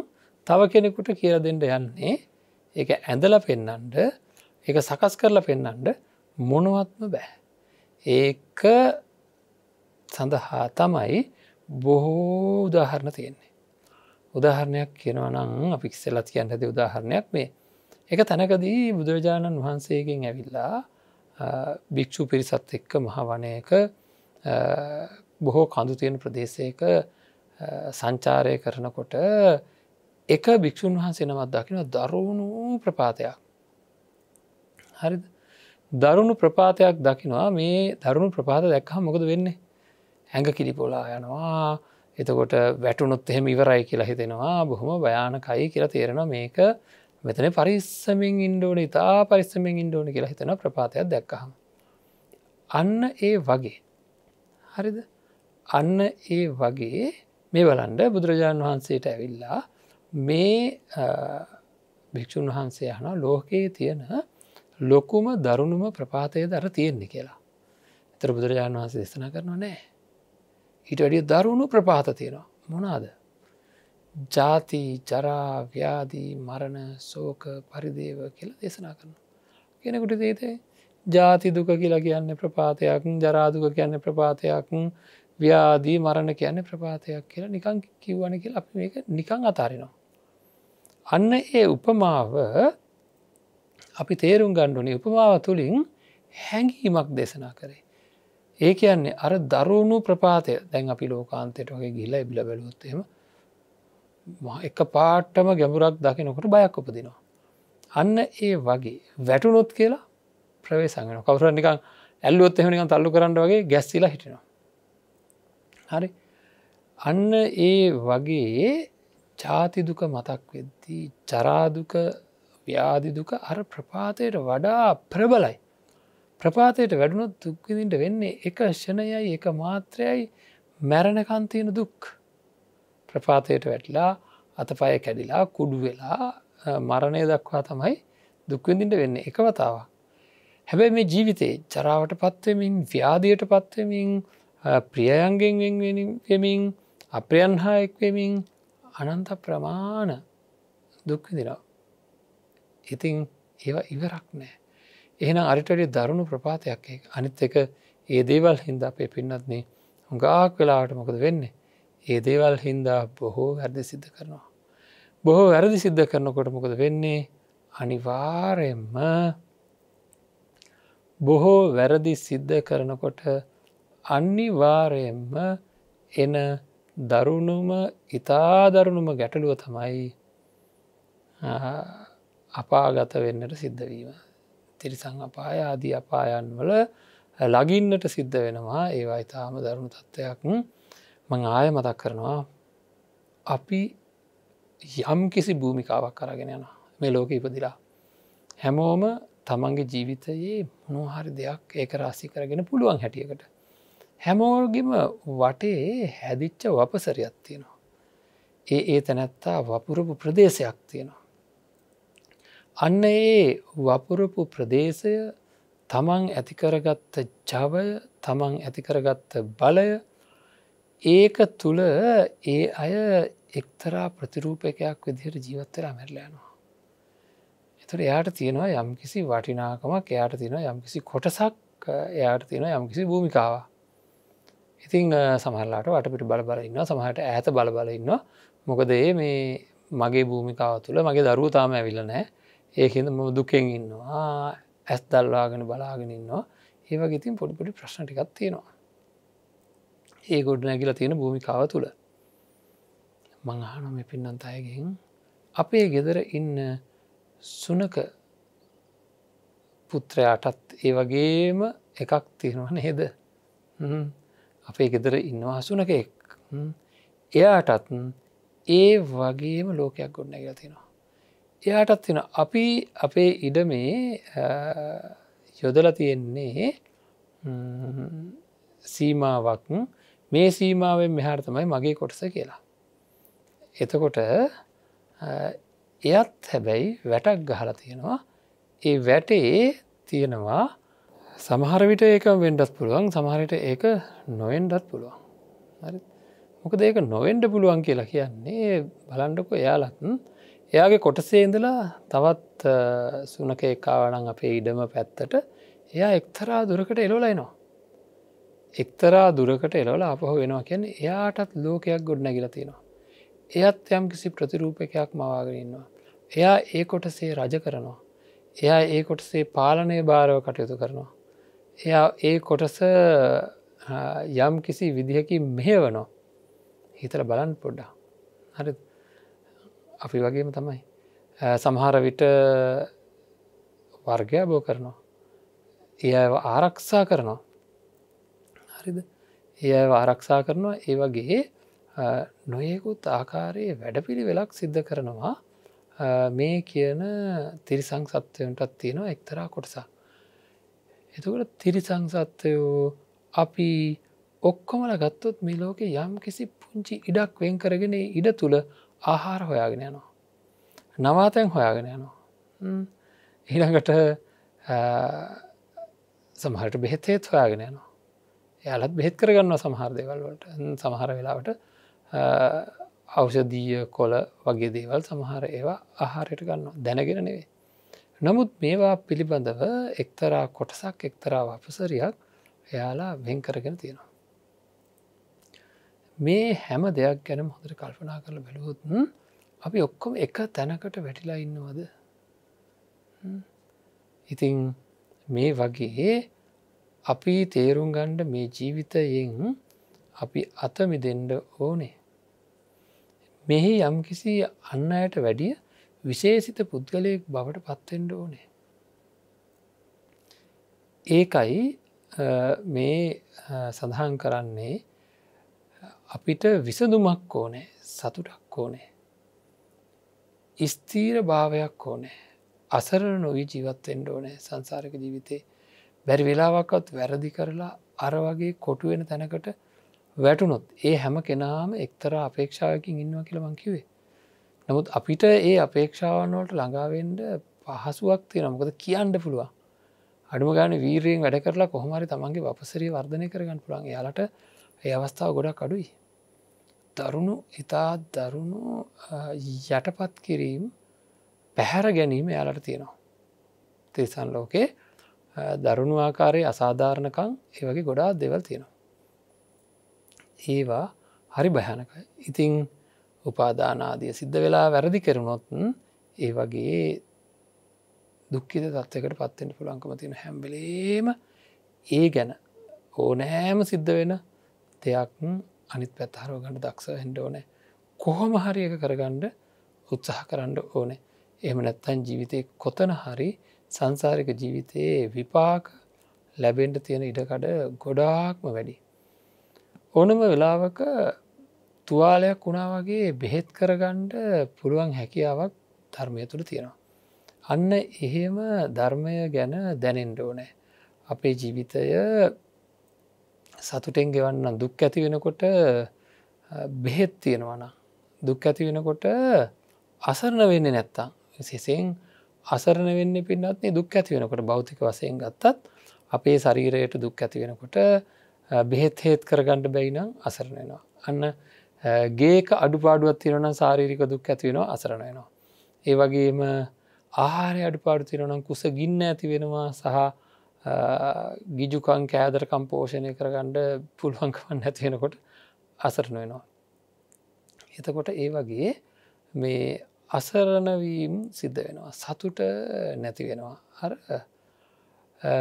තව කෙනෙකුට කියල දෙෙන්ට යන්නේ ඒ ඇඳල පෙන්නන්ඩ ඒ සකස් කරලා පෙන්නන්ඩ මොනවත්ම බෑ. ඒක සඳහා තමයි බොහෝ උදාහරණ තියෙන්නේ. උදාහරණයක් කියනවා නං අපි ක්සෙල්ලත් කියන්න ඇති උදාහරණයක් මේ එක තැනකදී බුදුරජාණන් වහන්සේගෙන් ඇවිල්ලා භික්‍ෂු පිරිසත් එක්ක මහවනයක බොහෝ කඳු තියෙන ප්‍රදේශයක සංචාරය කරනකොට එක භික්‍ෂූන් වහන්සේ නමත් දකින දරුණු ප්‍රපාතයක් හරි දරුණු ප්‍රපාතයක් දකිනවා මේ දරුණු ප්‍රපාත දැක්හ මොකද වෙන්නේ ඇඟ කිලිපොලා යනවා එතකොට වැටුනොත් එහෙම ඉවරයි කියලා හිතෙනවා බොහොම භයානකයි කියලා තේරෙන මේක මෙතන පරිස්සමින් ඉන්ඩෝන ඉතා පරිස්සමින් ඉන්ඩෝන කියලා හිතන ප්‍රපාතයක් දැක්කහම. අන්න ඒ වගේ හරිද අන්න ඒ වගේ මේ වලන්ඩ බුදුරජාණන් වහන්සේට ඇවිල්ලා මේ භික්‍ෂූන් වහන්සේ යන ලෝකයේ තියෙන ලොකුම දරුණුම ප්‍රපාතය දර තියෙන්නේ කියලා. එතර බුදුරජාණන් වහන්සේ දෙසන කරනවා නෑ ඊට වැඩිය දරුණු ප්‍රපාත තියෙනවා මොනාද ජාති ජරාව්‍යාදී මරණ සෝක පරිදේව කියලා දේශනා කරන කෙනෙකුට දේතේ ජාති දුක කියලා කියන්නේ ප්‍රපාතයක් ජරාදුක කියන්නේ ප්‍රපාතයක් ව්‍යාදී මරණ කියන්නේ ප්‍රපාතයක් කියලා නිකං කිව්වන කියලා අපි මේක නිකං අතාරිනවා අන්න ඒ උපමාව අපි තේරුම් ගණ්ඩුනේ උපමාව තුළින් හැඟීමක් දේශනා කරේ ඒ කියන්නේ අර දරුණු ප්‍රපාතය දැන් අපි ලෝකාන්තයට වගේ ගිලා ඉබිල බැලුවොත්තේම එක පාට්ටම ගැඹුරක් දකිනොකට බයක් උපදිනවා. අන්න ඒ වගේ වැටුනොත් කියලා ප්‍රවේ සංගෙන කවර නිකං ඇල්ලුවොත් එහනික තල්ලු කරන්න වගේ ගැස්සිලා හිටිනවා. හරි අන්න ඒ වගේ ජාතිදුක මතක් වෙද්දී චරාදුක ව්‍යාදිදුක අර ප්‍රපාතයට වඩා ප්‍රබලයි ප්‍රපාතයට වැඩුණොත් දුක්විදිට වෙන්නේ එක ෂණයයි එක මාත්‍රයයි මැරණකන්තියන දුක් ප්‍රපාතයට වැටලා අතපය කැඩිලා කුඩු වෙලා මරණය දක්වා තමයි දුක්විඳින්ට වෙන්න එක වතාවක්. හැබැයි මේ ජීවිතේ චරාවට පත්වමින් ව්‍යාධයට පත්වමින් ප්‍රියයන්ගෙන්වෙමින් අප්‍රියන් හා එක්වෙමින් අනන්ත ප්‍රමාණ දුක්විදිනවා. ඉතින් ඒවා ඉවරක් නෑ. එහෙනම් අරිටඩි දරුණු ප්‍රපාතයක් අනිත් එක ඒ දේවල් හින්දා අපේ පින්නත්න්නේ හුඟාක් වෙලාට මොකද වෙන්නේ. ඒ දේවල් හින්දා බොහෝ වැරදි සිද්ධ කරනවා. බොහෝ වැරදි සිද්ධ කරනකොට මොකද වෙන්නේ අනිවාරයෙන්ම බොහෝ වැරදි සිද්ධ කරනකොට අනිවාරයෙන්ම එන දරුණුම ඉතා දරුණුම ගැටලුව තමයි අපාගත වෙන්නට සිද්ධවීම. තිරිසං අපාය ආදී අපායන් වල ලගින්නට සිද්ධ වෙනවා ඒවා ඉතාම දරුණු තත්ත්වයක් මං ආය මතක් කරනවා අපි යම් කිසි භූමිකාවක් කරගෙන යන මේ ලෝක ඉපදිලා හැමෝම තමන්ගේ ජීවිතයේ මොනහරි දෙයක් ඒක රාසි කරගෙන පුළුවන් හැටියකට හැමෝගම වටේ හැදිච්ච වපසරයක් තියෙනවා ඒ ඒ තැනැත්තා වපුරපු ප්‍රදේශයක් තියෙනවා අන්න ඒ වපුරපු ප්‍රදේශය තමන් ඇතිකරගත්ත ජවය තමන් ඇතිකරගත්ත බලය ඒක තුළ ඒ අය එක්තරා ප්‍රතිරූපකයක් විදිහට ජීවත්තර මැරලයනවා. එතුට එයාට තියෙනවා යම්කිසි වටිනාකමක් එයාට තියෙනවා යම්කිසි කොටසක් එයාට තියෙනවා යම්කිසි භූමිකාව. ඉතිං සමහරලාට වටපිට බලබල ඉන්න සමහට ඇත බලබල ඉන්න මොකද ඒ මේ මගේ භූමිකාව තුළ මගේ දරුවතාම ඇවිල්ල නෑ ඒකෙද ම දුකෙන් ඉන්නවා ඇස් දල්වාගෙන බලාගෙන ඉන්නවා ඒවගේ ඉතින් පොඩිපොඩි ප්‍රශ්න ටිකක් තියෙනවා ඒ ගොඩ නැගිලා තියෙන භූමිකාව තුළ මංහනම පින්නන්ත අයගෙන් අපේ ගෙදර ඉන්න සුනක පුත්‍රයාටත් ඒ වගේම එකක් තියෙනවා නේද අපේ ගෙදර ඉන්නවා සුනකෙක් එයාටත් ඒ වගේම ලෝකයක් ගොඩ නැගලා තියෙනවා එයාටත් වෙන අපි අපේ ඉඩ මේ යොදල තියෙන්නේ සීමාවක් මේ සීමාවෙන් මෙහාර්තමයි මගේ කොටස කියලා. එතකොට එයත් හැබැයි වැටක් ගහල තියෙනවා ඒ වැටේ තියෙනවා සමහරවිට ඒක වෙන්ඩත් පුළුවන් සමහරිට ඒක නොවෙන්ඩත් පුළුවන් මොකද ඒක නොවෙන්ඩ පුළුවන් කියලා කියන්නේ බලන්ඩකු එයාලත්න් එයාගේ කොටසේ ඉඳලා තවත් සුනක එකාවනං අපේ ඉඩම පැත්තට එයා එක්තරා දුරකට එලොලයිනවා. එක්තරා දුරකට එලොල අපහෝ වෙනවා කියැන එයාටත් ලෝකයක් ගොඩ නැගිලතිනවා. එයත් යම් කිසි ප්‍රතිරූපකයක් මවාගරන්නවා. එයා ඒ කොටසේ රජ කරනවා. එයා ඒ කොටසේ පාලනය භාරව කටයුතු කරනවා. එයා ඒ කොටස යම් කිසි විදිහකි මෙහවනෝ හිතර බලන් පොඩ්ඩා. හරි අපි වගේම තමයි. සමහර විට වර්ගය බෝ කරනවා. එය ආරක්ෂා කරනවා. හරිද එය ආරක්ෂා කරනවා ඒ වගේ නොයෙකුත් ආකාරයේ වැඩපිළි වෙලක් සිද්ධ කරනවා මේ කියන තිරිසං සත්වයන්ටත් තියෙනවා එක්තරා කොටසා. එතුකට තිරිසං සත්වයෝ අපි ඔක්කොමල ගත්තොත් මේ ලෝකෙ යම් කිසි පුංචි ඉඩක් වෙන් කරගෙන ඉඩ තුළ ආහාර හොයාගෙන යනවා. නවාතැන් හොයාගෙන යනවා. ඊළඟට සමහට බෙහෙත්තේත් හොයාගෙන යනවා. යාලත් බෙත් කරගන්න සමහර දෙවල්වලට සමහර වෙලාවට අවෂදීය කොල වගේ දේවල් සමහර ඒවා ආහාරයට ගන්න දැනගෙන නෙවේ. නමුත් මේවා පිළිබඳව එක්තරා කොටසක් එක්තරා අපසරයක් එයාලා වෙන් කරගෙන තියෙනවා. මේ හැම දෙයක් ගැනම හොඳට කල්පනා කරල බැලුවොත්න් අපි ඔක්කොම එක තැනකට වැටිලා ඉන්නවද ඉතිං මේ වගේ අපි තේරුම් ගණ්ඩ මේ ජීවිතයෙන් අපි අතමි දෙන්ඩ ඕනේ මෙහි යම්කිසි අන්න අයට වැඩිය විශේසිත පුද්ගලයෙක් බවට පත්තෙන්ඩ ඕනේ ඒකයි මේ සඳහන් කරන්නේ අපිට විසඳුමක් ඕනේ සතුටක් ඕනේ. ස්තීර භාවයක් ඕනේ අසර නොවී ජීවත්වෙන්ට ඕනේ සංසාරක ජීවිතේ බැරි වෙලාවක්වත් වැරදි කරලා අර වගේ කොටුවෙන තැනකට වැටුනොත් ඒ හැම කෙනාම එක්තර අපේක්ෂාවකින් ඉන්නවා කියලවන් කිවේ. නමුත් අපිට ඒ අපේක්ෂාවන්වලට ළඟාවෙන්ඩ පහසුවක් තියෙන මොකද කියන්න පුළුවන්. අඩුම ගාන වීරයෙන් වැඩ කරලා කොහොමරි තමන්ගේ වපසරී වර්ධනය කරගන්න පුළන් යාලට ඒ අවස්ථාව ගොඩක් අඩුයි. දරුණු ඉතා දරුණු යටපත් කිරීම් පැහැර ගැනීම යාලට තියෙනවා. තිරිසන් ලෝකේ දරුණු ආකාරයේ අසාධාරණකං ඒවගේ ගොඩා දෙවල් තියෙනවා. ඒවා හරි බැහැනක ඉතිං උපාදානාදිය සිද්ධ වෙලා වැරදි කරනොත්න් ඒ වගේ දුක්කිත තත්වකට පත්වෙන්ට පුළංකම තියෙන හැම්බලේම ඒ ගැන ඕනෑම සිද්ධ වෙන දෙයක් අනිත් පැත්හරෝ ගන්න දක්ෂ හෙන්ඩ ඕනෑ කොහොම හරි එක කරගණ්ඩ උත්සාහ කරන්න ඕනේ එම නැත්තන් ජීවිතය කොතන හරි සංසාරික ජීවිතයේ විපාක ලැබෙන්ට තියෙන ඉඩකඩ ගොඩාක්ම වැඩි. ඕනම වෙලාවක තුවාලයක් වුණා වගේ බෙහෙත් කරගණ්ඩ පුළුවන් හැකියාවක් ධර්මය තුළ තියෙනවා. අන්න එහෙම ධර්මය ගැන දැනෙන්ඩ ඕනෑ. අපේ ජීවිතය සතුටෙන් ගෙවන්න දුක් ඇති වෙනකොට බෙහෙත් තියෙනවන දුක් ඇති වෙනකොට අසරණ වෙන්න නැත්තා සෙසෙන් අසරණ වෙන්න පින්නත්න්නේ දුක් ඇති වෙනකොට බෞතික වසයෙන් ගත්තත් අපේ ශරීරයට දුක් ඇති වෙනකොට බෙහෙත් හේත් කරගණ්ඩ බැයිනම් අසරණයනවා අන්න ගේක අඩුපාඩුවත් තිරන සාරීරික දුක් ඇති වෙනවා අසරණයනවා ඒ වගේම ආහාරය අඩුපාඩු තිරනම් කුස ගින්න ඇති වෙනවා සහ ගිජුකං කෑදරකම් පෝෂණය කරගණ්ඩ පුළුවන්කවන් නැතිවෙනකොට අසරණ වෙනවා. එතකොට ඒ වගේ මේ අසරණවීම් සිද්ධ වෙනවා සතුට නැති වෙනවා හර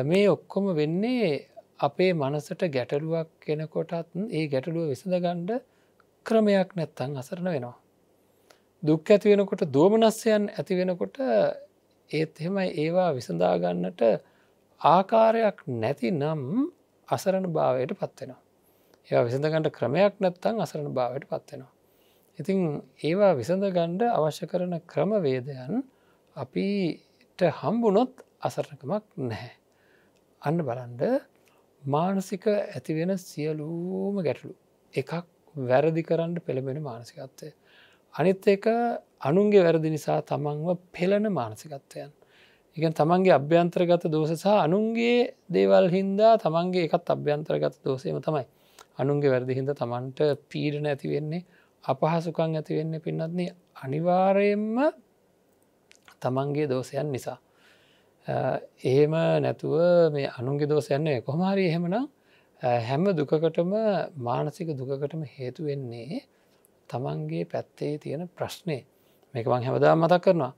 මේ ඔක්කොම වෙන්නේ අපේ මනසට ගැටලුවක් කෙනකොටත් ඒ ගැටලුව විසඳ ගණ්ඩ ක්‍රමයක් නැත්තං අසරණ වෙනවා. දුක් ඇති වෙනකොට දෝමනස්යන් ඇති වෙනකොට ඒත් එහෙම ඒවා විසඳාගන්නට ආකාරයක් නැති නම් අසරණ භාවයට පත්වෙනවා. ඒ විසඳගණඩ ක්‍රමයක් නැත්තං අසරණ භාවයට පත්වෙනවා. ඉතිං ඒවා විසඳගණ්ඩ අවශ්‍ය කරන ක්‍රමවේදයන් අපිට හම්බුනොත් අසරණකමක් නැහැ. අන්න බලන්ඩ මානසික ඇතිවෙන සියලූම ගැටලු. එකක් වැරදි කරන්න පෙළබෙන මානසිකත්වය. අනිත් එක අනුන්ගේ වැරදි නිසා තමන්ව පෙළන මානසිකත්වයන්. එක තමන්ගේ අභ්‍යන්ත්‍රගත දෝස සහ අනුන්ගේ දේවල් හින්දා තමන්ගේ එකත් අභ්‍යන්ත්‍රගත දෝසේම තමයි අනුන්ගේ වැරදි හින්ද තමන්ට පීඩන ඇතිවෙන්නේ අපහසුකං ඇතිවෙන්න පින්නත්න්නේ අනිවාරයෙන්ම තමන්ගේ දෝසයන් නිසා. එහෙම නැතුව මේ අනුන්ගේ දෝසයන්නේ කොහමහරි එහෙමනම් හැම දුකකටම මානසික දුකකටම හේතුවෙන්නේ තමන්ගේ පැත්තේ තියෙන ප්‍රශ්නය මේක මං හැමදා මතක් කරනවා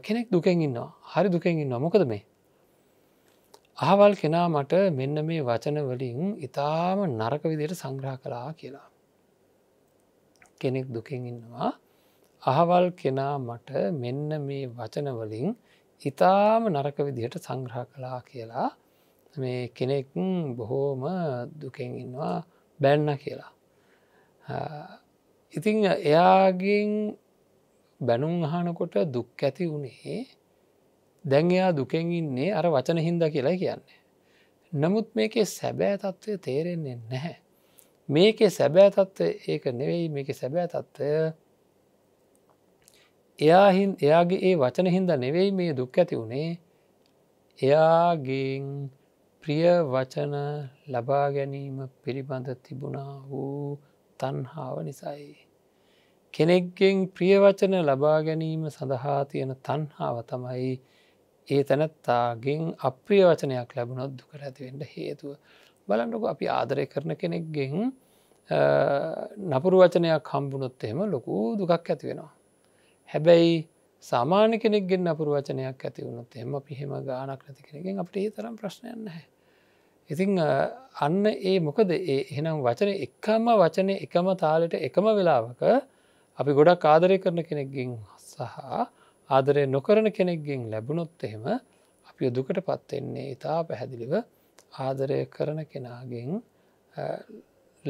කෙනෙක් දුකෙන් ඉන්නවා හරි දුකෙන් ඉන්න මොකද මේ අහවල් කෙනා මට මෙන්න මේ වචනවලින් ඉතාම නරක විදියට සංග්‍රහ කලා කියලා කෙනෙක් දුකෙන් ඉන්නවා අහවල් කෙනා මට මෙන්න මේ වචනවලින් ඉතාම නරක විදියට සංග්‍රහ කලා කියලා මේ කෙනෙක් බොහෝම දුකෙන් ඉන්නවා බැන්න කියලා. ඉතිං එයාගෙන් බැනුම් අහනකොට දුක් ඇති වුණේ දැන් එයා දුකෙන් ඉන්නේ අර වචන හින්ද කියලා කියන්නේ. නමුත් මේකේ සැබෑ තත්ත්වය තේරෙන්නේ නැහැ. මේකේ සැබෑ තත්ත්ව ඒක නෙවෙයි මේක සැබෑ තත්ත්වය එයාහින් එයාගේ ඒ වචන හින්ද නෙවෙයි මේ දුක් ඇති වුණේ එයාගෙන් ප්‍රිය වචන ලබා ගැනීම පිළිබඳ තිබුණා වූ තන්හාාව නිසයි. කෙනෙක්ගෙන් ප්‍රියවචන ලබා ගැනීම සඳහා තියෙන තන්හාාව තමයි ඒ තැනත්තාගෙන් අප්‍රියවචනයක් ලැබුණොත් දුකර ඇතිවෙන්ට හේතුව. බලන්නක අපි ආදරය කරන කෙනෙක්ගෙන් නපුරු වචනයක් හම්බුණොත් එම ලොකු දුකක් ඇති වෙනවා. හැබැයි සාමාන්‍ය කෙනෙක්ගෙන් අපුරු වචනයක් ඇතිවුණොත් එම පිහෙම ගානක් නැති කෙනගෙන් අපට ඒ තරම් ප්‍රශ්නයන්න හැ. ඉතිං අන්න ඒ මොකද එනම් වචන එකම වචනය එකම තාලට එකම වෙලාවක අපි ගොඩක් ආදරය කරන කෙනෙක්ගින් සහ ආදරය නොකරන කෙනෙක්ගින් ලැබුණොත් එහෙම අපි දුකට පත්වෙන්නේ ඉතා පැහැදිලිව ආදරය කරන කෙනාගෙන්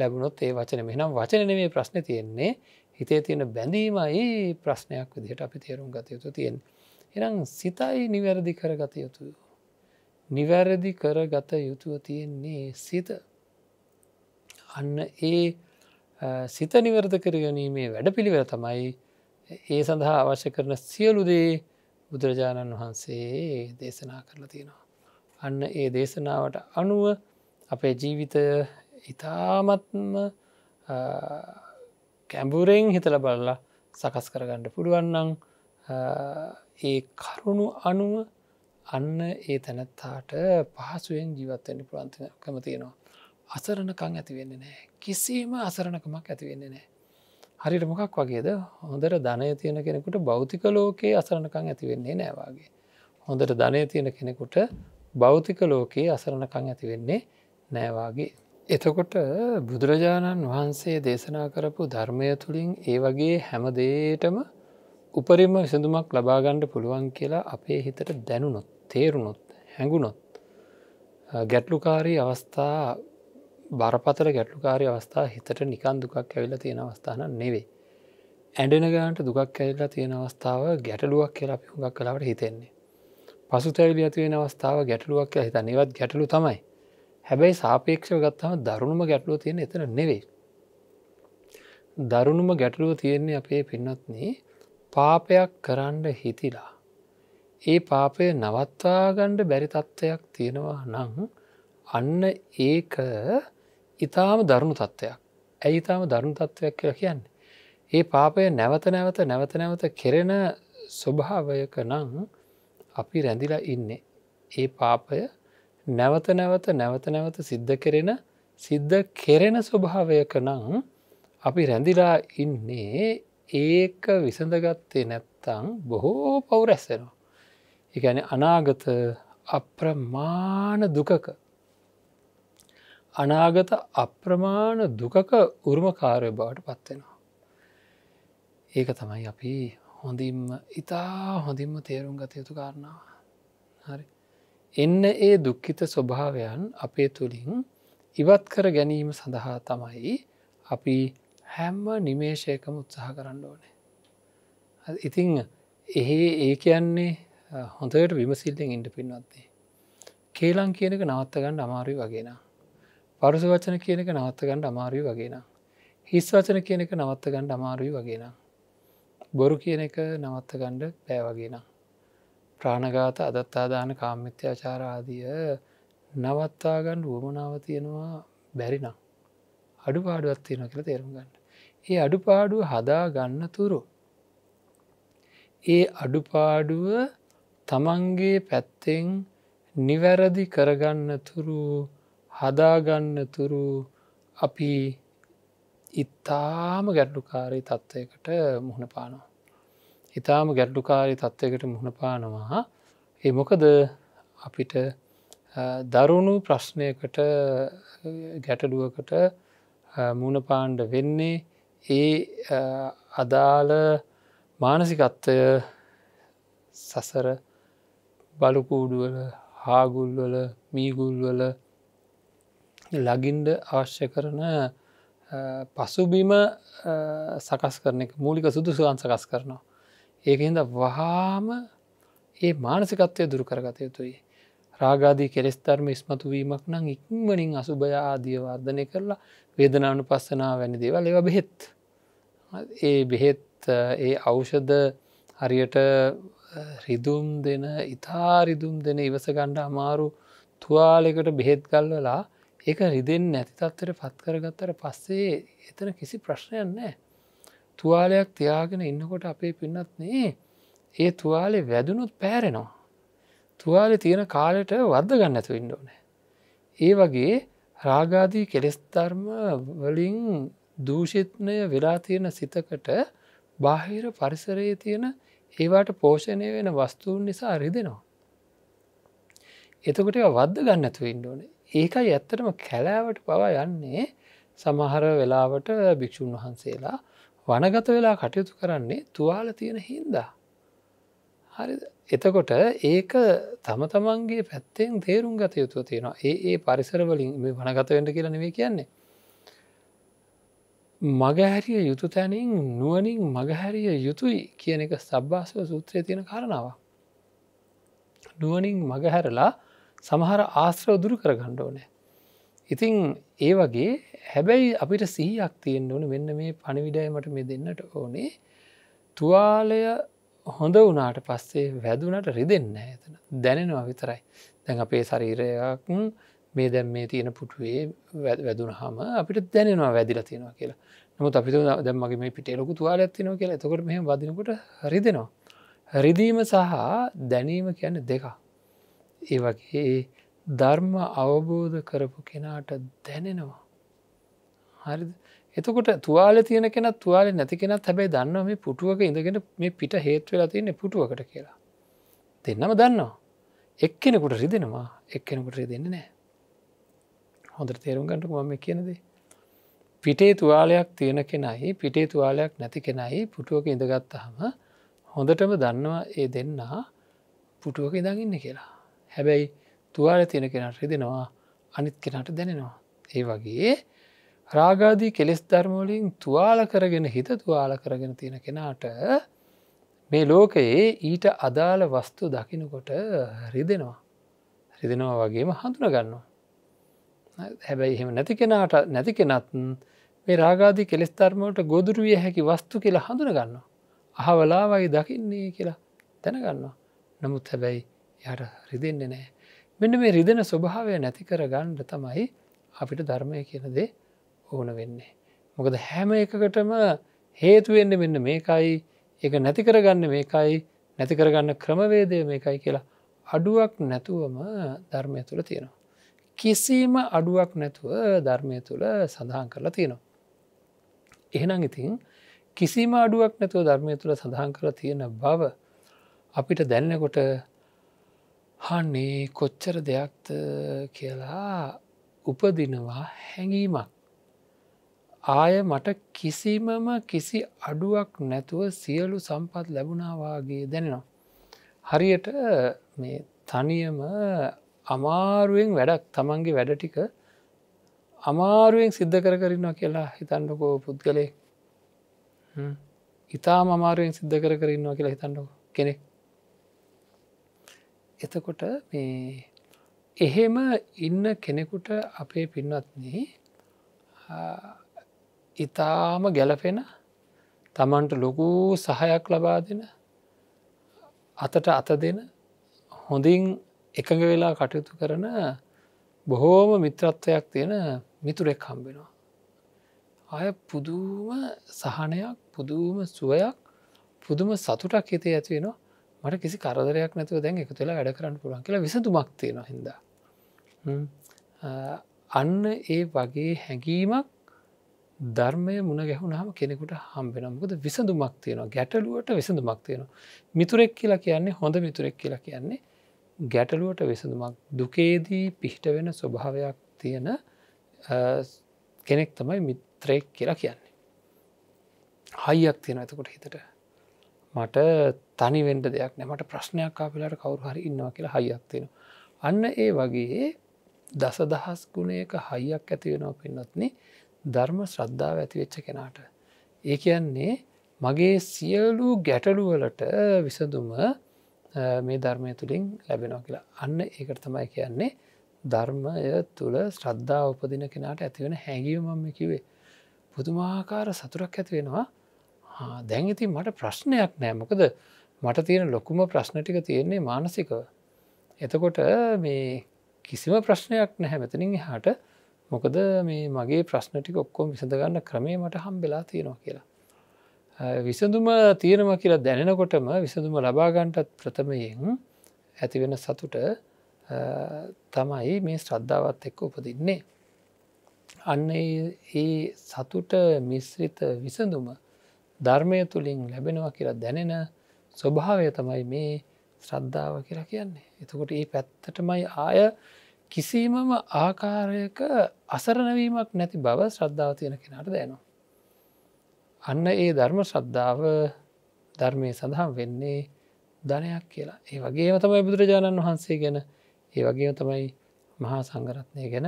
ලැබුණොත් ඒ වචන මෙනම් වචන මේ ප්‍රශ්න තියෙන්නේ හිතේ තියෙන බැඳීමයි ප්‍රශ්නයක් විදිහට අපි තේරුම් ගතයුතු තියෙන් එනම් සිතයි නිවැරදි කර ගත යුතු නිවැරදි කර ගත යුතුව තියෙන්නේ සිත අන්න ඒ සිත නිවර්ධ කරගනීමේ වැඩ පිළිවෙල තමයි ඒ සඳහා අවශ්‍ය කරන සියලුදේ බුදුරජාණන් වහන්සේ දේශනා කරලා තියෙනවා. අන්න ඒ දේශනාවට අනුව අපේ ජීවිතය ඉතාමත්ම කැම්බුරෙන් හිතල බලලා සකස් කරගන්න පුළුවන්නන් ඒ කරුණු අනුව අන්න ඒ තැනැත්තාට පහසුවෙන් ජීවත්වනි පුරන්තිකම තියෙනවා. අසරණකං ඇතිවෙන්න නෑ කිසිම අසරණකමක් ඇතිවෙන්නේ නෑ. හරිට මොකක් වගේද හොඳට ධනය තියෙන කෙනෙකුට බෞතික ලෝකයේ අසරණකං ඇතිවෙන්නේ නෑවාගේ. හොඳට ධනය තියෙන කෙනෙකුට බෞතික ලෝකයේ අසරණකං ඇතිවෙන්නේ නෑවාගේ. එතකොට බුදුරජාණන් වහන්සේ දේශනා කරපු ධර්මය තුළින් ඒ වගේ හැමදේටම උපරිම විසඳුමක් ලබාගණ්ඩ පුළුවන් කියලා අපේ හිතට දැනුනොත් තේරුණොත් හැඟුණොත් ගැටලුකාරී අවස්ථා බරපතර ගැටලුකාරය අවස්ථා හිතට නිකන් දුකක් ඇවිල්ල තියෙන අවස්ථාන නෙවේ. ඇඩෙන ගානට දුකක් ඇල්ලා තියෙන අවස්ථාව ගැටලුවක් කියලා අපි හුඟක් කලාවට හිතෙන්නේ. පසු තැවිලි ඇතිවෙන අවස්ථාව ගැටලුවක් කියලා හිත නිවත් ගැටලු තමයි. හැබැයි සාපේක්ෂව ගත්තම දරුණුම ගැටලුව තියෙන එතන නෙවෙයි. දරුණුම ගැටලුව තියෙන්නේ අපේ පින්නත්න්නේ පාපයක් කරන්න හිතිලා. ඒ පාපය නවත්වාගණ්ඩ බැරි තත්ත්වයක් තියෙනවා නං අන්න ඒක ඉතාම දරුණු තත්ත්වයක් ඇයි ඉතාම දරුණු තත්ත්වයක් කියලා කියන්නේ. ඒ පාපය නැවත නැවත නැවත නැවත කෙරෙන ස්වභාවයක නං අපි රැඳිලා ඉන්නේ. ඒ පාපය නැවත නැවත නැවත නැවත සිද්ධ කෙරෙන සිද්ධ කෙරෙන ස්වභාවයක නං අපි රැඳිලා ඉන්නේ ඒක විසඳගත්තේ නැත්තං බොහෝ පවුරැස්සෙනවා. එකන අනාගත අප්‍රමාණ දුකක අනාගත අප්‍රමාණ දුකක උරුමකාරය බවට පත්වෙනවා. ඒක තමයි අපි හොඳින්ම ඉතා හොඳින්ම තේරුම් ගත යුතු කාරණාව. හරි. එන්න ඒ දුක්ඛිත ස්වභාවයන් අපේ තුළින් ඉවත් කර ගැනීම සඳහා තමයි අපි හැම්ම නිමේෂයකම උත්සාහ කරන්න ඕනේ. ඉතිං එහ ඒ කියන්නේ හොඳට විමසිල්ලෙන් ඉන්ට පින්වත්න්නේ. කේලං කියනක නවත්තගන්න අමාරුයි වගේෙන පරුස වචන කියනක නවත්ත ගණ්ඩ අමාරුයි වගේෙන. හිස් වචන කියනක නවත්ත ගණ්ඩ අමාරුයි වගේෙන. බොරු කියන එක නවත්ත ගණ්ඩ පෑවගේෙන. ප්‍රාණගාත අදත්තාදාන කාමිත්‍යාචාරාදිය නවත්තාගණ්ඩ වුවමනාව තියෙනවා බැරිනම්. අඩු පාඩුවත් තියෙන කියල තේරුම් ගන්න. ඒ අඩුපාඩුව හදා ගන්න තුරු. ඒ අඩුපාඩුව තමන්ගේ පැත්තෙන් නිවැරදි කරගන්න තුරු හදාගන්න තුරු අපි ඉතාම ගැට්ඩුකාරී තත්ත්වයකට මුහුණ පානවා. ඉතාම ගැට්ඩුකාරී තත්ත්වයකට මුහුණ පානවා එමොකද අපිට දරුණු ප්‍රශ්නයකට ගැටඩුවකට මුණපාණ්ඩ වෙන්නේ ඒ අදාළ මානසිකත්වය සසර බලකූඩුවල හාගුල්වල මීගුල්වල ලගින්ඩ අවශ්‍ය කරන පසුබිම සකස් කරන එක මූලික සුදු සුවන් සකස් කරනවා. ඒකහිද වහාම ඒ මානසිකත්වය දුරකරගත යුතුයි. රාගාදී කෙස්තර්ම ඉස්මතු වීමක් නම් ඉක්මනින් අසුභය ආදිය වර්ධනය කරලා වේදනානු පස්සනා වැනි දේවල් ඒව බෙහෙත්. ඒ බෙහෙත් ඒ අෞෂධ හරියට රිදුම් දෙන ඉතා රිදුම් දෙන ඉවස ගණ්ඩ අමාරු තුවාලෙකට බෙහෙත් කල්වලා ඒක රිදෙන් නැතිතත්වට පත් කරගත්තට පස්සේ එතන කිසි ප්‍රශ්නයක් නෑ. තුවාලයක් තියාගෙන ඉන්නකොට අපේ පින්නත් නේ ඒ තුවාලේ වැදුනුත් පෑරෙනවා. තුවාලෙ තියෙන කාලෙට වද ගන්න ඇතු ඉන්නඕනෑ. ඒ වගේ රාගාදී කෙලෙස්ධර්ම වලින් දූෂිත්නය වෙලා තියෙන සිතකට බාහිර පරිසරයේ තියෙන ඒවාට පෝෂණය වෙන වස්තුූන් නිසා රිදෙනවා. එතකොට වද්ද ගන්නතු ඉන්ඩෝන ඒකයි ඇත්තටම කැලෑවට පවා යන්නේ සමහර වෙලාවට භික්‍ෂූන් වහන්සේලා වනගත වෙලා කටයුතු කරන්නේ තුවාල තියෙන හින්දා. හරි එතකොට ඒක තම තමන්ගේ පැත්තෙන් තේරුම් ගත යුතුව තියෙනවා ඒ ඒ පරිසරවලින් මේ වනගතවෙන්ට කියලනවේ කියන්නේ. මගහැරිය යුතු තැනින් නුවනින් මගහැරිය යුතුයි කියන එක සබ්භාසව සූත්‍රය තියෙන කරනවා. නුවනින් මගහැරලා සමහර ආශ්‍රව දුරු කර ගණ්ඩෝනෑ. ඉතිං ඒ වගේ හැබැයි අපිට සිහියක් තියෙන් ඕන වෙන්න මේ පණිවිඩයමට මේ දෙන්නට ඕනේ තුවාලය හොඳ වනාට පස්සේ වැදුනට රිදෙන්න ඇතන දැනෙනවා විතරයි දැන් අපේ ශරීරයක් මේ දැම් මේ තියෙන පුටුවේ වැදුන හම අපිට දැනෙනවා වැදිලා තියෙනවා කියලා නමුත් අපි දැමගේ මේ පිටේ ලොකු තුවාල ඇතිනවා කියලා එතකට මෙ වදිනකට රිදෙනවා රිදීම සහ දැනීම කියන්න දෙකක් ඒ වගේ ධර්ම අවබෝධ කරපු කෙනාට දැනෙනවා. හරි එතකොට තුවාල තියෙන කෙන තුවාල නැති කෙනත් හැබැයි දන්න මේ පුටුවක ඉඳගෙන මේ පිට හේත්වවෙලා තියන්නේ පුටුවකට කියලා. දෙන්නම දන්නවා. එක්කෙනෙකුට රිදෙනවා එක්කෙනෙකුට රිදෙන්න නෑ. හොඳට තේරුම් ගන්නට මම කියනදේ. පිටේ තුවාලයක් තියෙන කෙනයි පිටේ තුවාලයක් නැති කෙනයි පුටුවක ඉඳගත්තහම හොඳටම දන්නවා ඒ දෙන්නා පුටුවක ඉඳඟඉන්න කියලා. හැබැයි තුවාල තියෙන කෙනට රිදෙනවා අනිත් කෙනට දැනෙනවා. ඒ වගේ රාගාදී කෙලෙස් ධර්මෝලින් තුවාල කරගෙන හිත තුවාල කරගෙන තියෙන කෙනාට මේ ලෝකයේ ඊට අදාළ වස්තු දකිනකොට රිදෙනවා. රිදෙනවා වගේම හඳුන ගන්නවා. හැබැයි එහෙම නැති කෙනට නැති කෙනත් මේ රාගාදී කෙලෙස් ධර්මවලට ගොදුරුවිය හැකි වස්තු කියලා හඳුන ගන්නවා. අහවලාවයි දකින්නේ කියලා දැනගන්නවා. නමුත් හැබැයි යට රිදින්නේ නෑ. මෙන්න මේ රිදෙන ස්වභාවය නැති කර ගන්න තමයි අපිට ධර්මය කියනදේ ඕන වෙන්නේ. මොකද හැම එකකටම හේතුවෙන්න මෙන්න මේකයි එක නැති කරගන්න මේකයි නැති කරගන්න ක්‍රමවේදය මේකයි කියලා අඩුවක් නැතුවම ධර්මය තුළ තියෙනවා. කිසිීම අඩුවක් නැතුව ධර්මය තුළ සඳහන් කරලා තියෙනවා. එහෙනම් ඉතින් කිසිම අඩුවක් නැතුව ධර්මය තුළ සඳහන් කර තියෙන බව අපිට දැන්නකොට හන්නේ කොච්චර දෙයක්ද කියලා උපදිනවා හැඟීමක්. ආය මට කිසිමම කිසි අඩුවක් නැතුව සියලු සම්පත් ලැබුණවාගේ දැනෙනවා. හරියට මේ තනියම අමාරුවෙන් වැඩක් තමන්ගේ වැඩ ටික අමාරුවෙන් සිද්ධ කර කරන්නවා කියලා හිතන්නකෝ පුද්ගලේ ඉතා අමාරුවෙන් සිද්ධ කර කරන්නවා කියලා හිතන්නකෝ කෙනෙක් එතකොට මේ එහෙම ඉන්න කෙනෙකුට අපේ පින්වත්න ඉතාම ගැලපෙන තමන්ට ලොකු සහයක් ලබා දෙන අතට අත දෙන හොඳින් එකඟ වෙලා කටයුතු කරන බොහෝම මිත්‍රත්වයක් තියෙන මිතුරෙක් හම්බෙනවා. ආය පුදුම සහනයක් පුදුම සුවයක් පුදුම සතුටක් හිතේ ඇතිවෙනවා මට කිසි කරදරයක් නැතුව දැන් එක තුලා වැඩ කරන්න පුළුවන් කියලා විසතුමක් තියෙන හිද අන්න ඒ වගේ හැඟීමක් ධර්මය මුණ ගැහුණහම කෙනෙකුට හම්බෙනමුකද විසඳුමක් තියෙනවා ගැටලුවට විසඳුමක් තියෙනවා මිතුරෙක් කියලා කියන්නේ හොඳ මිතුරෙක් කියලා කියන්නේ ගැටලුවට විසඳුමක් දුකේදී පිහිට වෙන ස්වභාවයක් තියෙන කෙනෙක් තමයි මිත්‍රයෙක් කියලා කියන්නේ හයියක් තියෙන ඇතකොට හිතට මට තනිවෙන්ට දෙයක් නෑ මට ප්‍රශ්නයක් කාපිලට කවරු හරි ඉන්නවා කියලා හයියක් තියෙන. අන්න ඒ වගේ දසදහස් ගුණයක හයියක් ඇතිවෙනවා පෙන්නත්න ධර්ම ශ්‍රද්ධාව ඇතිවෙච්ච කෙනාට. ඒ කියන්නේ මගේ සියලු ගැටලුවලට විසඳුම මේ ධර්මය තුළින් ලැබෙනවා කියලා අන්න ඒකට තමයි කියන්නේ ධර්මය තුළ ශ්‍රද්ධා උපදින කෙනාට ඇතිවෙන හැඟියුමම කිවේ. පුදුමාකාර සතුරක් ඇතිවෙනවා දැන් ඉතින් මට ප්‍රශ්නයක් නෑ මොකද මට තියෙන ලොකුම ප්‍රශ්න ටික තියෙන්නේ මානසිකව. එතකොට මේ කිසිම ප්‍රශ්නයක් නැහැ මෙතනින් හට මොකද මේ මගේ ප්‍රශ්න ටික ඔක්කොම විසඳගන්න ක්‍රමේ මට හම් වෙලා තියෙනවා කියලා. විසඳුම තියෙනම කියලා දැනෙනකොටම විසඳුම ලබාගන්ටත් ප්‍රථමයෙන් ඇතිවෙන සතුට තමයි මේ ශ්‍රද්ධාවත් එක්ක උපදින්නේ. අන්න ඒ සතුට මිශ්‍රිත විසඳුම ධර්මය තුළින් ලැබෙනවා කියලා දැනෙන ස්වභාවය තමයි මේ ශ්‍රද්ධාව කියලා කියන්නේ. එතකොට ඒ පැත්තටමයි ආය කිසිමම ආකාරයක අසරණවීමක් නැති බව ශ්‍රද්ධාව තියෙන කෙනට දැනවා. අන්න ඒ ධර්ම ශ්‍රද්ධාව ධර්මය සඳහන් වෙන්නේ ධනයක් කියලා ඒ වගේම තමයි බුදුරජාණන් වහන්සේ ගැන ඒ වගේම තමයි මහා සංගරත්නය ගැන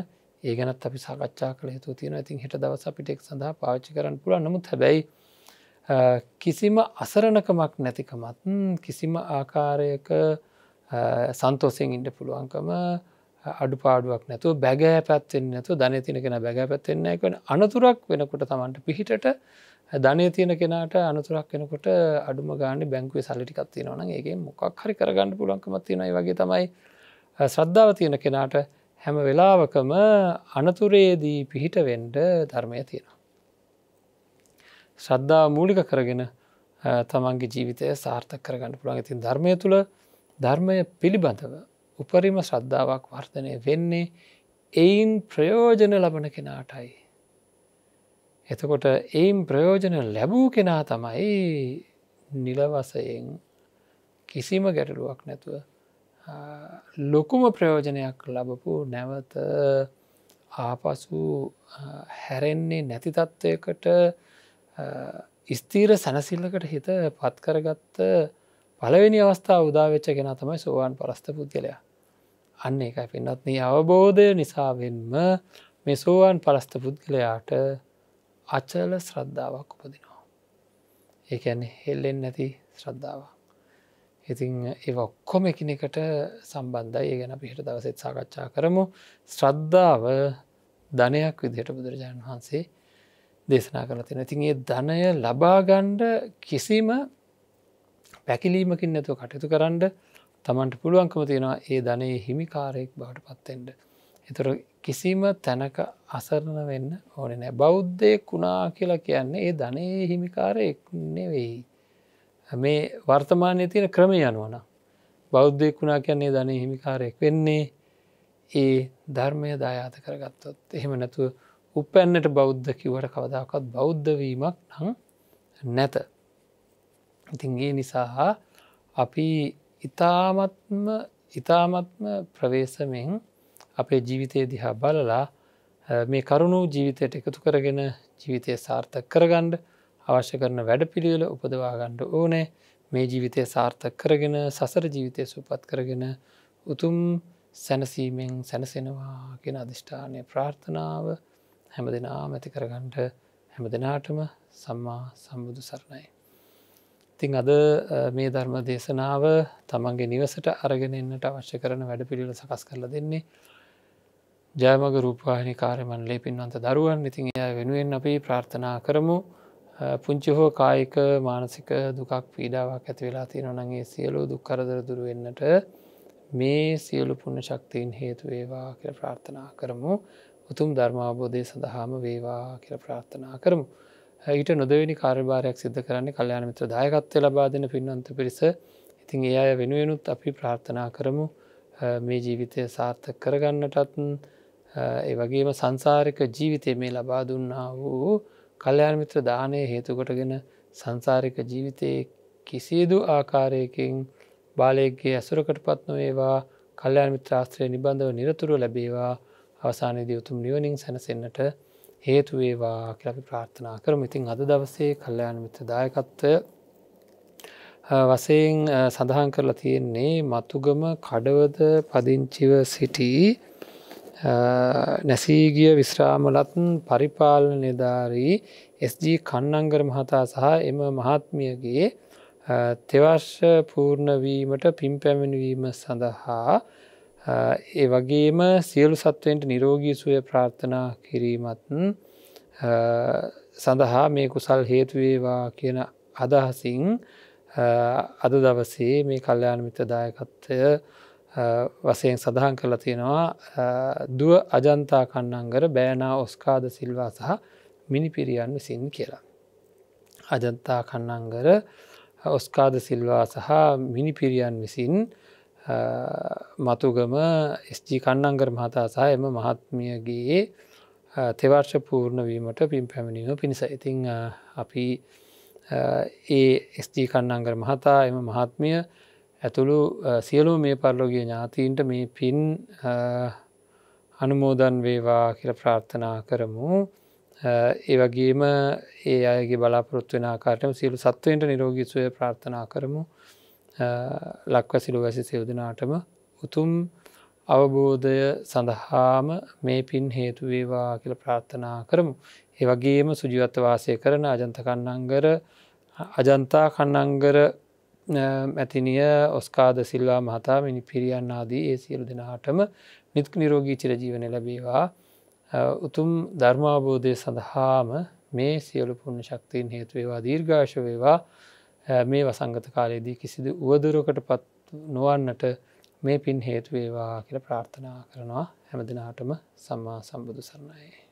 ඒ ගැනත් අපි සාකච්ඡා කළ යුතු තියෙන ඉතින් හිට දවස අපිටෙක් සඳහා පාච්චි කරන්න පුළන් නමුත් හැබැයි කිසිම අසරණකමක් නැතිකමත් කිසිම ආකාරයක සන්තෝසිෙන් ඉන්ඩ පුළුවන්කම අඩු පාඩුවක් නැතු බැගෑ පැත්වෙන් නැතු ධනය තින කෙන බැගෑ පැත්වෙන්න එකන අනතුරක් වෙනකොට තමන්ට පිහිට ධනය තියෙන කෙනට අනතුරක් වෙනකොට අඩුම ගාන බැංකුව සලිටිකත්ති නොන ඒගේ මොකක් හරි කරගන්න පුලන්කමත් තියෙනයි වගේ තමයි ශ්‍රද්ධාව තියෙන කෙනාට හැම වෙලාවකම අනතුරේදී පිහිට වෙන්ඩ ධර්මය තියෙනවා ශ්‍රද්ධා මූලික කරගෙන තමන්ගේ ජීවිතය සාර්ථක කරගන්න පුළන් ඉතින් ධර්මය තුළ ධර්මය පිළිබඳව උපරිම ශ්‍රද්ධාවක් වර්ධනය වෙන්නේ එයින් ප්‍රයෝජන ලබන කෙනාටයි. එතකොට එයින් ප්‍රයෝජන ලැබූ කෙනා තමයි නිලවසයෙන් කිසිම ගැටලුවක් නැතුව ලොකුම ප්‍රයෝජනයක් ලබපු නැවත ආපසු හැරෙන්නේ නැති තත්ත්වයකට ස්තීර සැනසිල්ලකට හිත පත් කරගත්ත පළවෙනි අවස්ථා උදාවෙච්ච කෙන තමයි සෝවාන් පරස්ථ පුද්ගලයා අන්න එකයි පෙන්වත්න අවබෝධය නිසාවෙන්ම මේ සෝවාන් පරස්ථ පුද්ගලයාට අචල ශ්‍රද්ධාවක් උපදිනවා ඒකැන හෙල්ලෙන් නැති ශ්‍රද්ධාවක් ඉතිං ඒ ඔක්කොම එකනෙකට සම්බන්ධයි ඒ ගැන පිහිට දවසෙත් සාකච්ඡා කරමු ශ්‍රද්ධාව ධනයක් විදිහට බුදුරජාණන් වහන්සේ දේශනා කළ තියෙන ඉතින් ඒ ධනය ලබාගණ්ඩ කිසිම පැකිලීමකින් නැතුව කටයුතු කරන්න තමන්ට පුළුවන්කම තියෙනවා ඒ ධනයේ හිමිකාරයෙක් බවට පත්තෙන්ට. එතුර කිසිම තැනක අසරණ වෙන්න ඕන නෑ බෞද්ධයෙක් වුණා කියලා කියන්නේ ඒ ධනයේ හිමිකාරයෙක් නෙවෙයි. මේ වර්තමානය තියෙන ක්‍රමය යනුවන බෞද්ධයෙක් වුණා කියන්නේ ධනය හිමිකාරයෙක් වෙන්නේ ඒ ධර්මය දායාත කරගත්තොත් එහෙම නැතුව උපැන්නට බෞද්ධ කිවට කවදාකත් බෞද්ධවීමක් නම් නැත. ඉතින්ගේ නිසා අපි ඉතාමත්ම ඉතාමත්ම ප්‍රවේශමෙන් අපේ ජීවිතය දිහා බලලා මේ කරුණු ජීවිතයට එකතු කරගෙන ජීවිතය සාර්ථක කරගණ්ඩ අවශ්‍ය කරන වැඩ පිළිවෙල උපදවාගණ්ඩ ඕනේ මේ ජීවිතය සාර්ථක කරගෙන සසර ජීවිතය සුපත් කරගෙන උතුම් සැනසීමෙන් සැනසෙනවා කියෙන අධිෂ්ඨානය ප්‍රාර්ථනාව හැම දෙනා මැති කරගන්නට හැම දෙනාටම සම්මා සම්බුදු සරණයි. ඉතිං අද මේ ධර්ම දේශනාව තමන්ගේ නිවසට අරගෙන එන්නට අවශ්‍ය කරන වැඩ පිළිල සකස් කරලා දෙන්නේ. ජයමග රූපවාහිනි කාරමන්ලේ පින්වන්ත දරුවන් ඉතින් එය වෙනුවෙන් අපි ප්‍රාර්ථනා කරමු පුංචි හෝ කායික මානසික දුකක් පීඩාවක් ඇති වෙලා තියෙනනගේ සියලූ දුක්කරදර දුරුවෙන්නට මේ සියලු පුුණ ශක්තියින් හේතුවේවා කියල ප්‍රාර්ථනා කරමු උතුම් ධර්මාබෝධය සඳහාම වේවා කියල ප්‍රාර්ථනා කරමු. ඊට නොදවනි කාර්භාරයක් සිද්ධ කරන්නේ කල්්‍යයාන මිත්‍ර දායකත්වය ලබාදන පින්නන්ත පිරිස ඉතින් ඒ අය වෙනුවෙනුත් අපි ප්‍රාර්ථනා කරමු මේ ජීවිතය සාර්ථක කරගන්නටත්න් ඒ වගේම සංසාරික ජීවිතය මේ ලබා දුන්නා වූ කල්්‍යයාන මිත්‍ර දානය හේතුකොටගෙන සංසාරික ජීවිතයේ කිසිදු ආකාරයකින් බාලයගේ ඇසුරකට පත්නොවේවා කල්්‍යයාන මිත්‍රාස්ත්‍රය නිබඳව නිරතුරු ලැබේවා අවසානයේදී උතුම් නිවනින් සැනසෙන්න්නට හේතුවේවා කලපි ප්‍රාර්ථනා කරම ඉතින් අද දවසේ කල්ලයාන මිත්‍ර දායකත්වය වසයෙන් සඳහන් කරලා තියෙන්නේ මතුගම කඩවද පදිංචිව සිටි නැසීගිය විශ්‍රාමලත්න් පරිපාල නිධාරී SG කන්නංගර මහතා සහ එම මහත්මියගේ තෙවර්ෂ පූර්ණවීමට පින් පැමිණවීම සඳහා ඒ වගේම සියලු සත්වයන්ට නිරෝගී සුවය ප්‍රාර්ථනා කිරීමත්න් සඳහා මේ කුසල් හේතුවේවා කියන අදහසින් අද දවසේ මේ කල්්‍යයාන මිත්‍රදායකත්වය වසයෙන් සඳහන් කරලා තියෙනවා දුව අජන්තා කන්නංගර බෑනා ඔස්කාද සිල්වා සහ මිනිපිරියන් විසින් කියලා. අජන්තා කන්නංගර ඔස්කාද සිල්වා සහ මිනිපිරියන් විසින් මතුගම ස්ජී කන්නංගර මහතා සහ එම මහත්මියගේ තෙවර්ෂ පූර්ණවීමට පින් පැමිණීම පිණිස ඉතිං අපි ඒ ස්ජී කන්නංගර මහතා එම මහත්මිය ඇතුළු සියලු මේ පරලෝගිය ඥාතීන්ට මේ පින් අනුමෝදන් වේවා කියල ප්‍රාර්ථනා කරමු ඒ වගේම ඒ අයගේ බලාපොරොත්වෙන ආකාරටම සියලු සත්වයට නිරෝගී සුවය ප්‍රාර්ථනා කරමු. ලක්වැසිලු වැසි සයෝදනාටම උතුම් අවබෝධය සඳහාම මේ පින් හේතුවේවා කියල ප්‍රාර්ථනා කරමු. ඒවගේම සුජිවත්වවාසය කරන අජන්තකන්නංගර අජන්තා කන්නංගර මැතිනිය ඔස්කාද සිල්වා මහතා මිනි පිරියන්න ආදී ඒ සියල් දෙනාටම නිත්ක නිරෝගී චිරජීවන ලැබේවා උතුම් ධර්මාබෝධය සඳහාම මේ සියලු පුුණ ශක්තියෙන් හේතුවේවා දීර්ඝාශවේවා මේ වසංගත කාලයේදී කිසිදු වුවදුරකට පත් නොවන්නට මේ පින් හේතුවේවා කියල ප්‍රාර්ථනා කරනවා හැමදිනාටම සම්මා සම්බුදු සරණයේ.